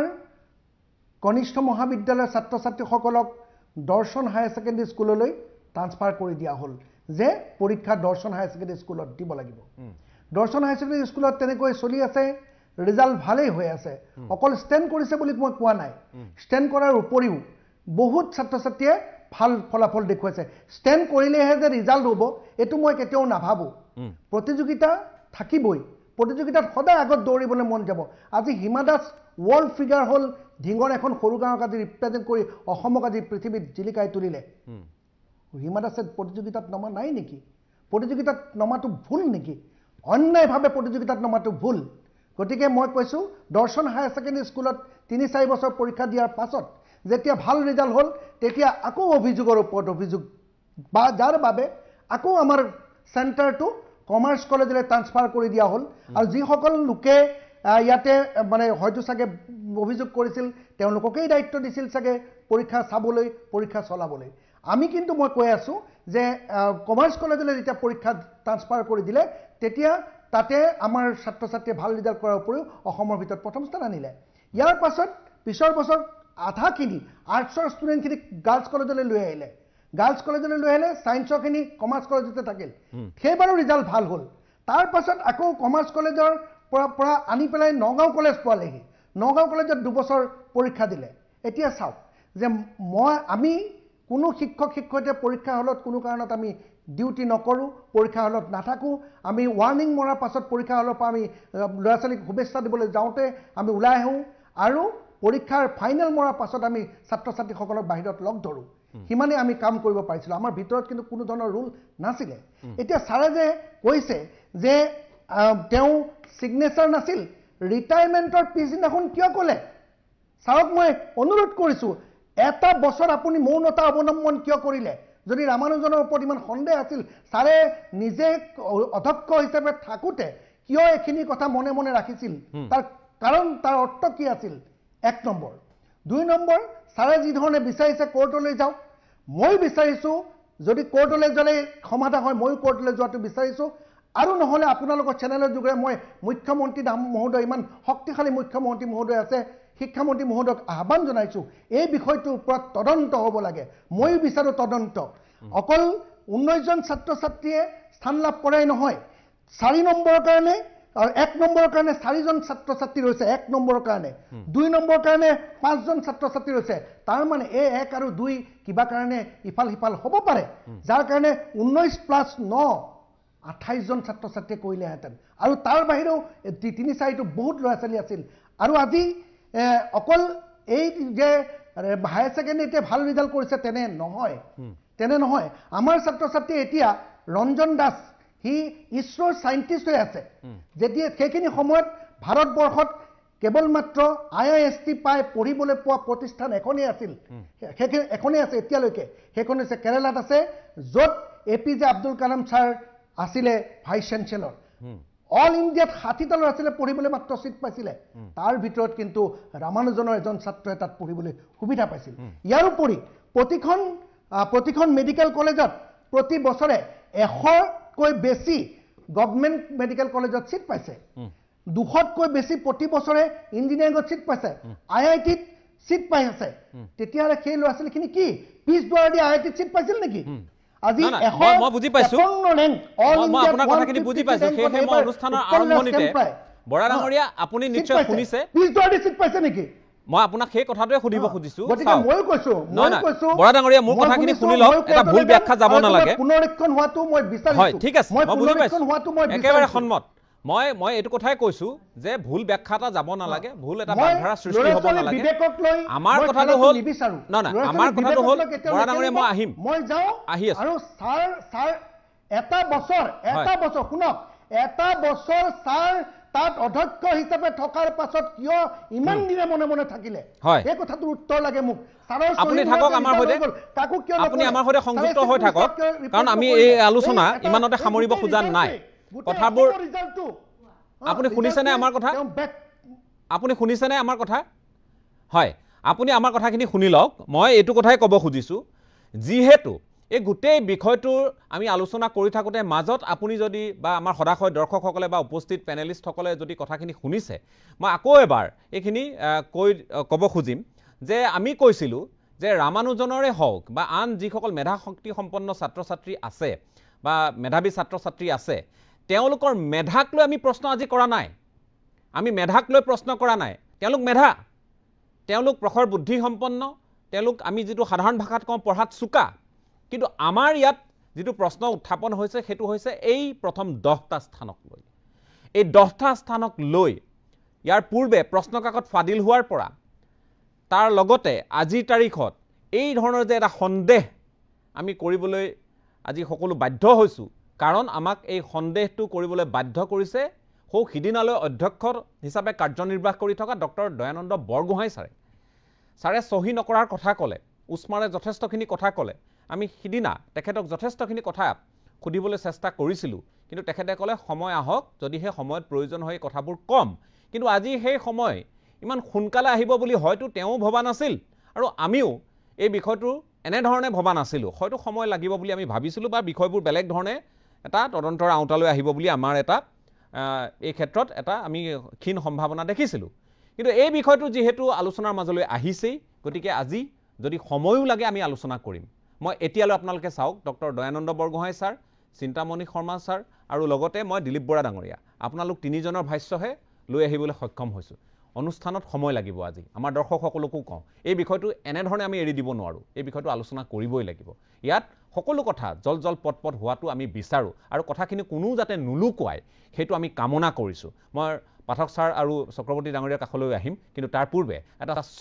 C: কনিষ্ঠ মহাবিদ্যালয়ৰ ছাত্ৰ ছাত্ৰীসকলক দৰ্শন হায়াৰ ছেকেণ্ডেৰী স্কুললৈ ট্ৰান্সফাৰ কৰি দিয়া হ'ল যে পৰীক্ষা দৰ্শন হায়াৰ ছেকেণ্ডেৰী স্কুলত দিব লাগিব দৰ্শন হায়াৰ ছেকেণ্ডেৰী স্কুলত তেনেকৈ চলি আছে ৰিজাল্ট ভালেই হৈ আছে অকল ষ্টেণ্ড কৰিছে বুলি মই কোৱা নাই ষ্টেণ্ড কৰাৰ উপৰিও বহুত ছাত্ৰ ছাত্ৰীয়ে ভাল ফলাফল দেখুৱাইছে ষ্টেণ্ড কৰিলেহে যে ৰিজাল্ট হ'ব এইটো মই কেতিয়াও নাভাবোঁ প্ৰতিযোগিতা থাকিবই প্ৰতিযোগিতাত সদায় আগত দৌৰিবলৈ মন যাব আজি হিমা দাস ৱৰ্ল্ড ফিগাৰ হ'ল ঢিঙৰ এখন সৰু গাঁৱক আজি ৰিপ্ৰেজেণ্ট কৰি অসমক আজি পৃথিৱীত জিলিকাই তুলিলে হিমা দাসে প্ৰতিযোগিতাত নমা নাই নেকি প্ৰতিযোগিতাত নমাটো ভুল নেকি অন্যায়ভাৱে প্ৰতিযোগিতাত নমাটো ভুল গতিকে মই কৈছোঁ দৰ্শন হায়াৰ ছেকেণ্ডেৰী স্কুলত তিনি চাৰি বছৰ পৰীক্ষা দিয়াৰ পাছত যেতিয়া ভাল ৰিজাল্ট হ'ল তেতিয়া আকৌ অভিযোগৰ ওপৰত অভিযোগ বা যাৰ বাবে আকৌ আমাৰ চেণ্টাৰটো কমাৰ্চ কলেজলৈ ট্ৰান্সফাৰ কৰি দিয়া হ'ল আৰু যিসকল লোকে ইয়াতে মানে হয়তো চাগে অভিযোগ কৰিছিল তেওঁলোককেই দায়িত্ব দিছিল চাগে পৰীক্ষা চাবলৈ পৰীক্ষা চলাবলৈ আমি কিন্তু মই কৈ আছোঁ যে কমাৰ্চ কলেজলৈ যেতিয়া পৰীক্ষা ট্ৰান্সফাৰ কৰি দিলে তেতিয়া তাতে আমাৰ ছাত্ৰ ছাত্ৰীয়ে ভাল ৰিজাল্ট কৰাৰ উপৰিও অসমৰ ভিতৰত প্ৰথম স্থান আনিলে ইয়াৰ পাছত পিছৰ বছৰ আধাখিনি আৰ্টছৰ ষ্টুডেণ্টখিনি গাৰ্লছ কলেজলৈ লৈ আহিলে গাৰ্লছ কলেজলৈ লৈ আহিলে ছায়েন্সৰখিনি কমাৰ্চ কলেজতে থাকিল সেইবাৰো ৰিজাল্ট ভাল হ'ল তাৰপাছত আকৌ কমাৰ্চ কলেজৰ পৰা পৰা আনি পেলাই নগাঁও কলেজ পোৱালেহি নগাঁও কলেজত দুবছৰ পৰীক্ষা দিলে এতিয়া চাওক যে মই আমি কোনো শিক্ষক শিক্ষয়িত্ৰীয়ে পৰীক্ষা হলত কোনো কাৰণত আমি ডিউটি নকৰোঁ পৰীক্ষা হলত নাথাকোঁ আমি ৱাৰ্ণিং মৰাৰ পাছত পৰীক্ষা হলৰ পৰা আমি ল'ৰা ছোৱালীক শুভেচ্ছা দিবলৈ যাওঁতে আমি ওলাই আহোঁ আৰু পৰীক্ষাৰ ফাইনেল মৰাৰ পাছত আমি ছাত্ৰ ছাত্ৰীসকলক বাহিৰত লগ ধৰোঁ সিমানেই আমি কাম কৰিব পাৰিছিলোঁ আমাৰ ভিতৰত কিন্তু কোনো ধৰণৰ ৰোল নাছিলে এতিয়া ছাৰে যে কৈছে যে তেওঁ ছিগনেচাৰ নাছিল ৰিটায়াৰমেণ্টৰ পিছদিনাখন কিয় ক'লে ছাৰক মই অনুৰোধ কৰিছোঁ এটা বছৰ আপুনি মৌনতা অৱলম্বন কিয় কৰিলে যদি ৰামানুজনৰ ওপৰত ইমান সন্দেহ আছিল ছাৰে নিজে অধ্যক্ষ হিচাপে থাকোঁতে কিয় এইখিনি কথা মনে মনে ৰাখিছিল তাৰ কাৰণ তাৰ অৰ্থ কি আছিল এক নম্বৰ দুই নম্বৰ ছাৰে যি ধৰণে বিচাৰিছে কোৰ্টলৈ যাওক মই বিচাৰিছোঁ যদি কোৰ্টলৈ যোৱালৈ সমাধান হয় ময়ো কোৰ্টলৈ যোৱাটো বিচাৰিছোঁ আৰু নহ'লে আপোনালোকৰ চেনেলৰ যোগেৰে মই মুখ্যমন্ত্ৰী মহোদয় ইমান শক্তিশালী মুখ্যমন্ত্ৰী মহোদয় আছে শিক্ষামন্ত্ৰী মহোদয়ক আহ্বান জনাইছোঁ এই বিষয়টোৰ ওপৰত তদন্ত হ'ব লাগে ময়ো বিচাৰোঁ তদন্ত অকল ঊনৈছজন ছাত্ৰ ছাত্ৰীয়ে স্থান লাভ কৰাই নহয় চাৰি নম্বৰৰ কাৰণে আৰু এক নম্বৰৰ কাৰণে চাৰিজন ছাত্ৰ ছাত্ৰী ৰৈছে এক নম্বৰৰ কাৰণে দুই নম্বৰৰ কাৰণে পাঁচজন ছাত্ৰ ছাত্ৰী ৰৈছে তাৰমানে এই এক আৰু দুই কিবা কাৰণে ইফাল সিফাল হ'ব পাৰে যাৰ কাৰণে ঊনৈছ প্লাছ ন আঠাইছজন ছাত্ৰ ছাত্ৰীয়ে কৰিলেহেঁতেন আৰু তাৰ বাহিৰেও তিনি চাৰিটো বহুত ল'ৰা ছোৱালী আছিল আৰু আজি অকল এই যে হায়াৰ ছেকেণ্ডেৰীতে ভাল ৰিজাল্ট কৰিছে তেনে নহয় তেনে নহয় আমাৰ ছাত্ৰ ছাত্ৰী এতিয়া ৰঞ্জন দাস সি ইছৰোৰ ছাইণ্টিষ্ট হৈ আছে যেতিয়া সেইখিনি সময়ত ভাৰতবৰ্ষত কেৱল মাত্ৰ আই আই এছ টি পাই পঢ়িবলৈ পোৱা প্ৰতিষ্ঠান এখনেই আছিল সেইখিনি এখনেই আছে এতিয়ালৈকে সেইখন হৈছে কেৰেলাত আছে য'ত A P J Abdul Kalam sir আছিলে ভাইচ চেঞ্চেলৰ অল ইণ্ডিয়াত ষাঠিটা ল'ৰা ছোৱালীয়ে পঢ়িবলৈ মাত্ৰ চিট পাইছিলে তাৰ ভিতৰত কিন্তু ৰামানুজনৰ এজন ছাত্ৰই তাত পঢ়িবলৈ সুবিধা পাইছিল ইয়াৰ উপৰি প্ৰতিখন প্ৰতিখন মেডিকেল কলেজত প্ৰতি বছৰে এশতকৈ বেছি গভমেণ্ট মেডিকেল কলেজত চিট পাইছে দুশতকৈ বেছি প্ৰতি বছৰে ইঞ্জিনিয়াৰিঙত চিট পাইছে আই আই টিত চিট পাই আছে তেতিয়াহ'লে সেই ল'ৰা ছোৱালীখিনি কি পিছ দুৱাৰ দি আই আই টিত চিট পাইছিল নেকি আজি মই বুজি পাইছো মই আপোনাৰ কথাখিনি বুজি পাইছো সেয়েহে মই অনুষ্ঠানৰ আৰম্ভণিতে বৰা ডাঙৰীয়া আপুনি নিশ্চয় শুনিছে
A: নেকি মই আপোনাক সেই কথাটোৱে সুধিব খুজিছো বৰা ডাঙৰীয়া মোৰ কথাখিনি শুনি লওক এটা ভুল ব্যাখ্যা যাব নালাগে
C: পুনৰীক্ষণ হোৱাটো মই বিচাৰিছো হয় ঠিক আছে মই বুজি পাইছো একেবাৰে সন্মত
A: মই মই এইটো কথাই কৈছো যে ভুল ব্যাখ্যা এটা যাব নালাগে ভুল এটা বাধাৰা সৃষ্টি হ'ব নালাগে
C: আমাৰ কথাটো হ'ল
A: নহয় নাই আমাৰ কথাটো হ'ল বৰা ডাঙৰীয়া মই আহিম
C: মই যাওঁ আহি আছো আৰু ছাৰ ছাৰ এটা বছৰ এটা বছৰ শুনক এটা বছৰ ছাৰ তাত অধ্যক্ষ হিচাপে থকাৰ পাছত কিয় ইমান দিনে মনে মনে থাকিলে হয় এই কথাটোৰ উত্তৰ লাগে মোক আপুনি থাকক আমাৰ সৈতে সংযুক্ত হৈ থাকক কাৰণ আমি এই আলোচনা ইমানতে সামৰিব খোজা নাই কথাবোৰ
A: আপুনি শুনিছেনে আমাৰ কথা আপুনি শুনিছেনে আমাৰ কথা হয় আপুনি আমাৰ কথাখিনি শুনি লওক মই এইটো কথাই ক'ব খুজিছোঁ যিহেতু এই গোটেই বিষয়টোৰ আমি আলোচনা কৰি থাকোঁতে মাজত আপুনি যদি বা আমাৰ সদাশয় দৰ্শকসকলে বা উপস্থিত পেনেলিষ্টসকলে যদি কথাখিনি শুনিছে মই আকৌ এবাৰ এইখিনি কৈ ক'ব খুজিম যে আমি কৈছিলোঁ যে ৰামানুজনৰে হওক বা আন যিসকল মেধাশক্তিসম্পন্ন ছাত্ৰ ছাত্ৰী আছে বা মেধাৱী ছাত্ৰ ছাত্ৰী আছে তেওঁলোকৰ মেধাক লৈ আমি প্ৰশ্ন আজি কৰা নাই আমি মেধাক লৈ প্ৰশ্ন কৰা নাই তেওঁলোক মেধা তেওঁলোক প্ৰখৰ বুদ্ধিসম্পন্ন তেওঁলোক আমি যিটো সাধাৰণ ভাষাত কওঁ পঢ়াত চোকা কিন্তু আমাৰ ইয়াত যিটো প্ৰশ্ন উত্থাপন হৈছে সেইটো হৈছে এই প্ৰথম দহটা স্থানক লৈ এই দহটা স্থানক লৈ ইয়াৰ পূৰ্বে প্ৰশ্নকাকত ফাদিল হোৱাৰ পৰা তাৰ লগতে আজিৰ তাৰিখত এই ধৰণৰ যে এটা সন্দেহ আমি কৰিবলৈ আজি সকলো বাধ্য হৈছোঁ কাৰণ আমাক এই সন্দেহটো কৰিবলৈ বাধ্য কৰিছে সৌ সিদিনালৈ অধ্যক্ষ হিচাপে কাৰ্যনিৰ্বাহ কৰি থকা ডক্টৰ দয়ানন্দ বৰগোহাঁই ছাৰে ছাৰে চহী নকৰাৰ কথা ক'লে উষ্মাৰে যথেষ্টখিনি কথা ক'লে আমি সিদিনা তেখেতক যথেষ্টখিনি কথা সুধিবলৈ চেষ্টা কৰিছিলোঁ কিন্তু তেখেতে ক'লে সময় আহক যদিহে সময়ত প্ৰয়োজন হয় কথাবোৰ কম কিন্তু আজি সেই সময় ইমান সোনকালে আহিব বুলি হয়তো তেওঁ ভবা নাছিল আৰু আমিও এই বিষয়টো এনেধৰণে ভবা নাছিলোঁ হয়তো সময় লাগিব বুলি আমি ভাবিছিলোঁ বা বিষয়বোৰ বেলেগ ধৰণে এটা তদন্তৰ আওঁতালৈ আহিব বুলি আমাৰ এটা এই ক্ষেত্ৰত এটা আমি ক্ষীণ সম্ভাৱনা দেখিছিলোঁ কিন্তু এই বিষয়টো যিহেতু আলোচনাৰ মাজলৈ আহিছেই গতিকে আজি যদি সময়ো লাগে আমি আলোচনা কৰিম মই এতিয়ালৈ আপোনালোকে চাওক doctor Dayananda Borgohain sir Chintamani Sharma sir আৰু লগতে মই দিলীপ বৰা ডাঙৰীয়া আপোনালোক তিনিজনৰ ভাষ্যহে লৈ আহিবলৈ সক্ষম হৈছোঁ অনুষ্ঠানত সময় লাগিব আজি আমাৰ দৰ্শকসকলকো কওঁ এই বিষয়টো এনেধৰণে আমি এৰি দিব নোৱাৰোঁ এই বিষয়টো আলোচনা কৰিবই লাগিব ইয়াত সকলো কথা জল জল পট পট হোৱাটো আমি বিচাৰোঁ আৰু কথাখিনি কোনো যাতে নোলোকোৱাই সেইটো আমি কামনা কৰিছোঁ মই পাঠক ছাৰ আৰু চক্ৰৱৰ্তী ডাঙৰীয়াৰ কাষলৈ আহিম কিন্তু তাৰ পূৰ্বে এটা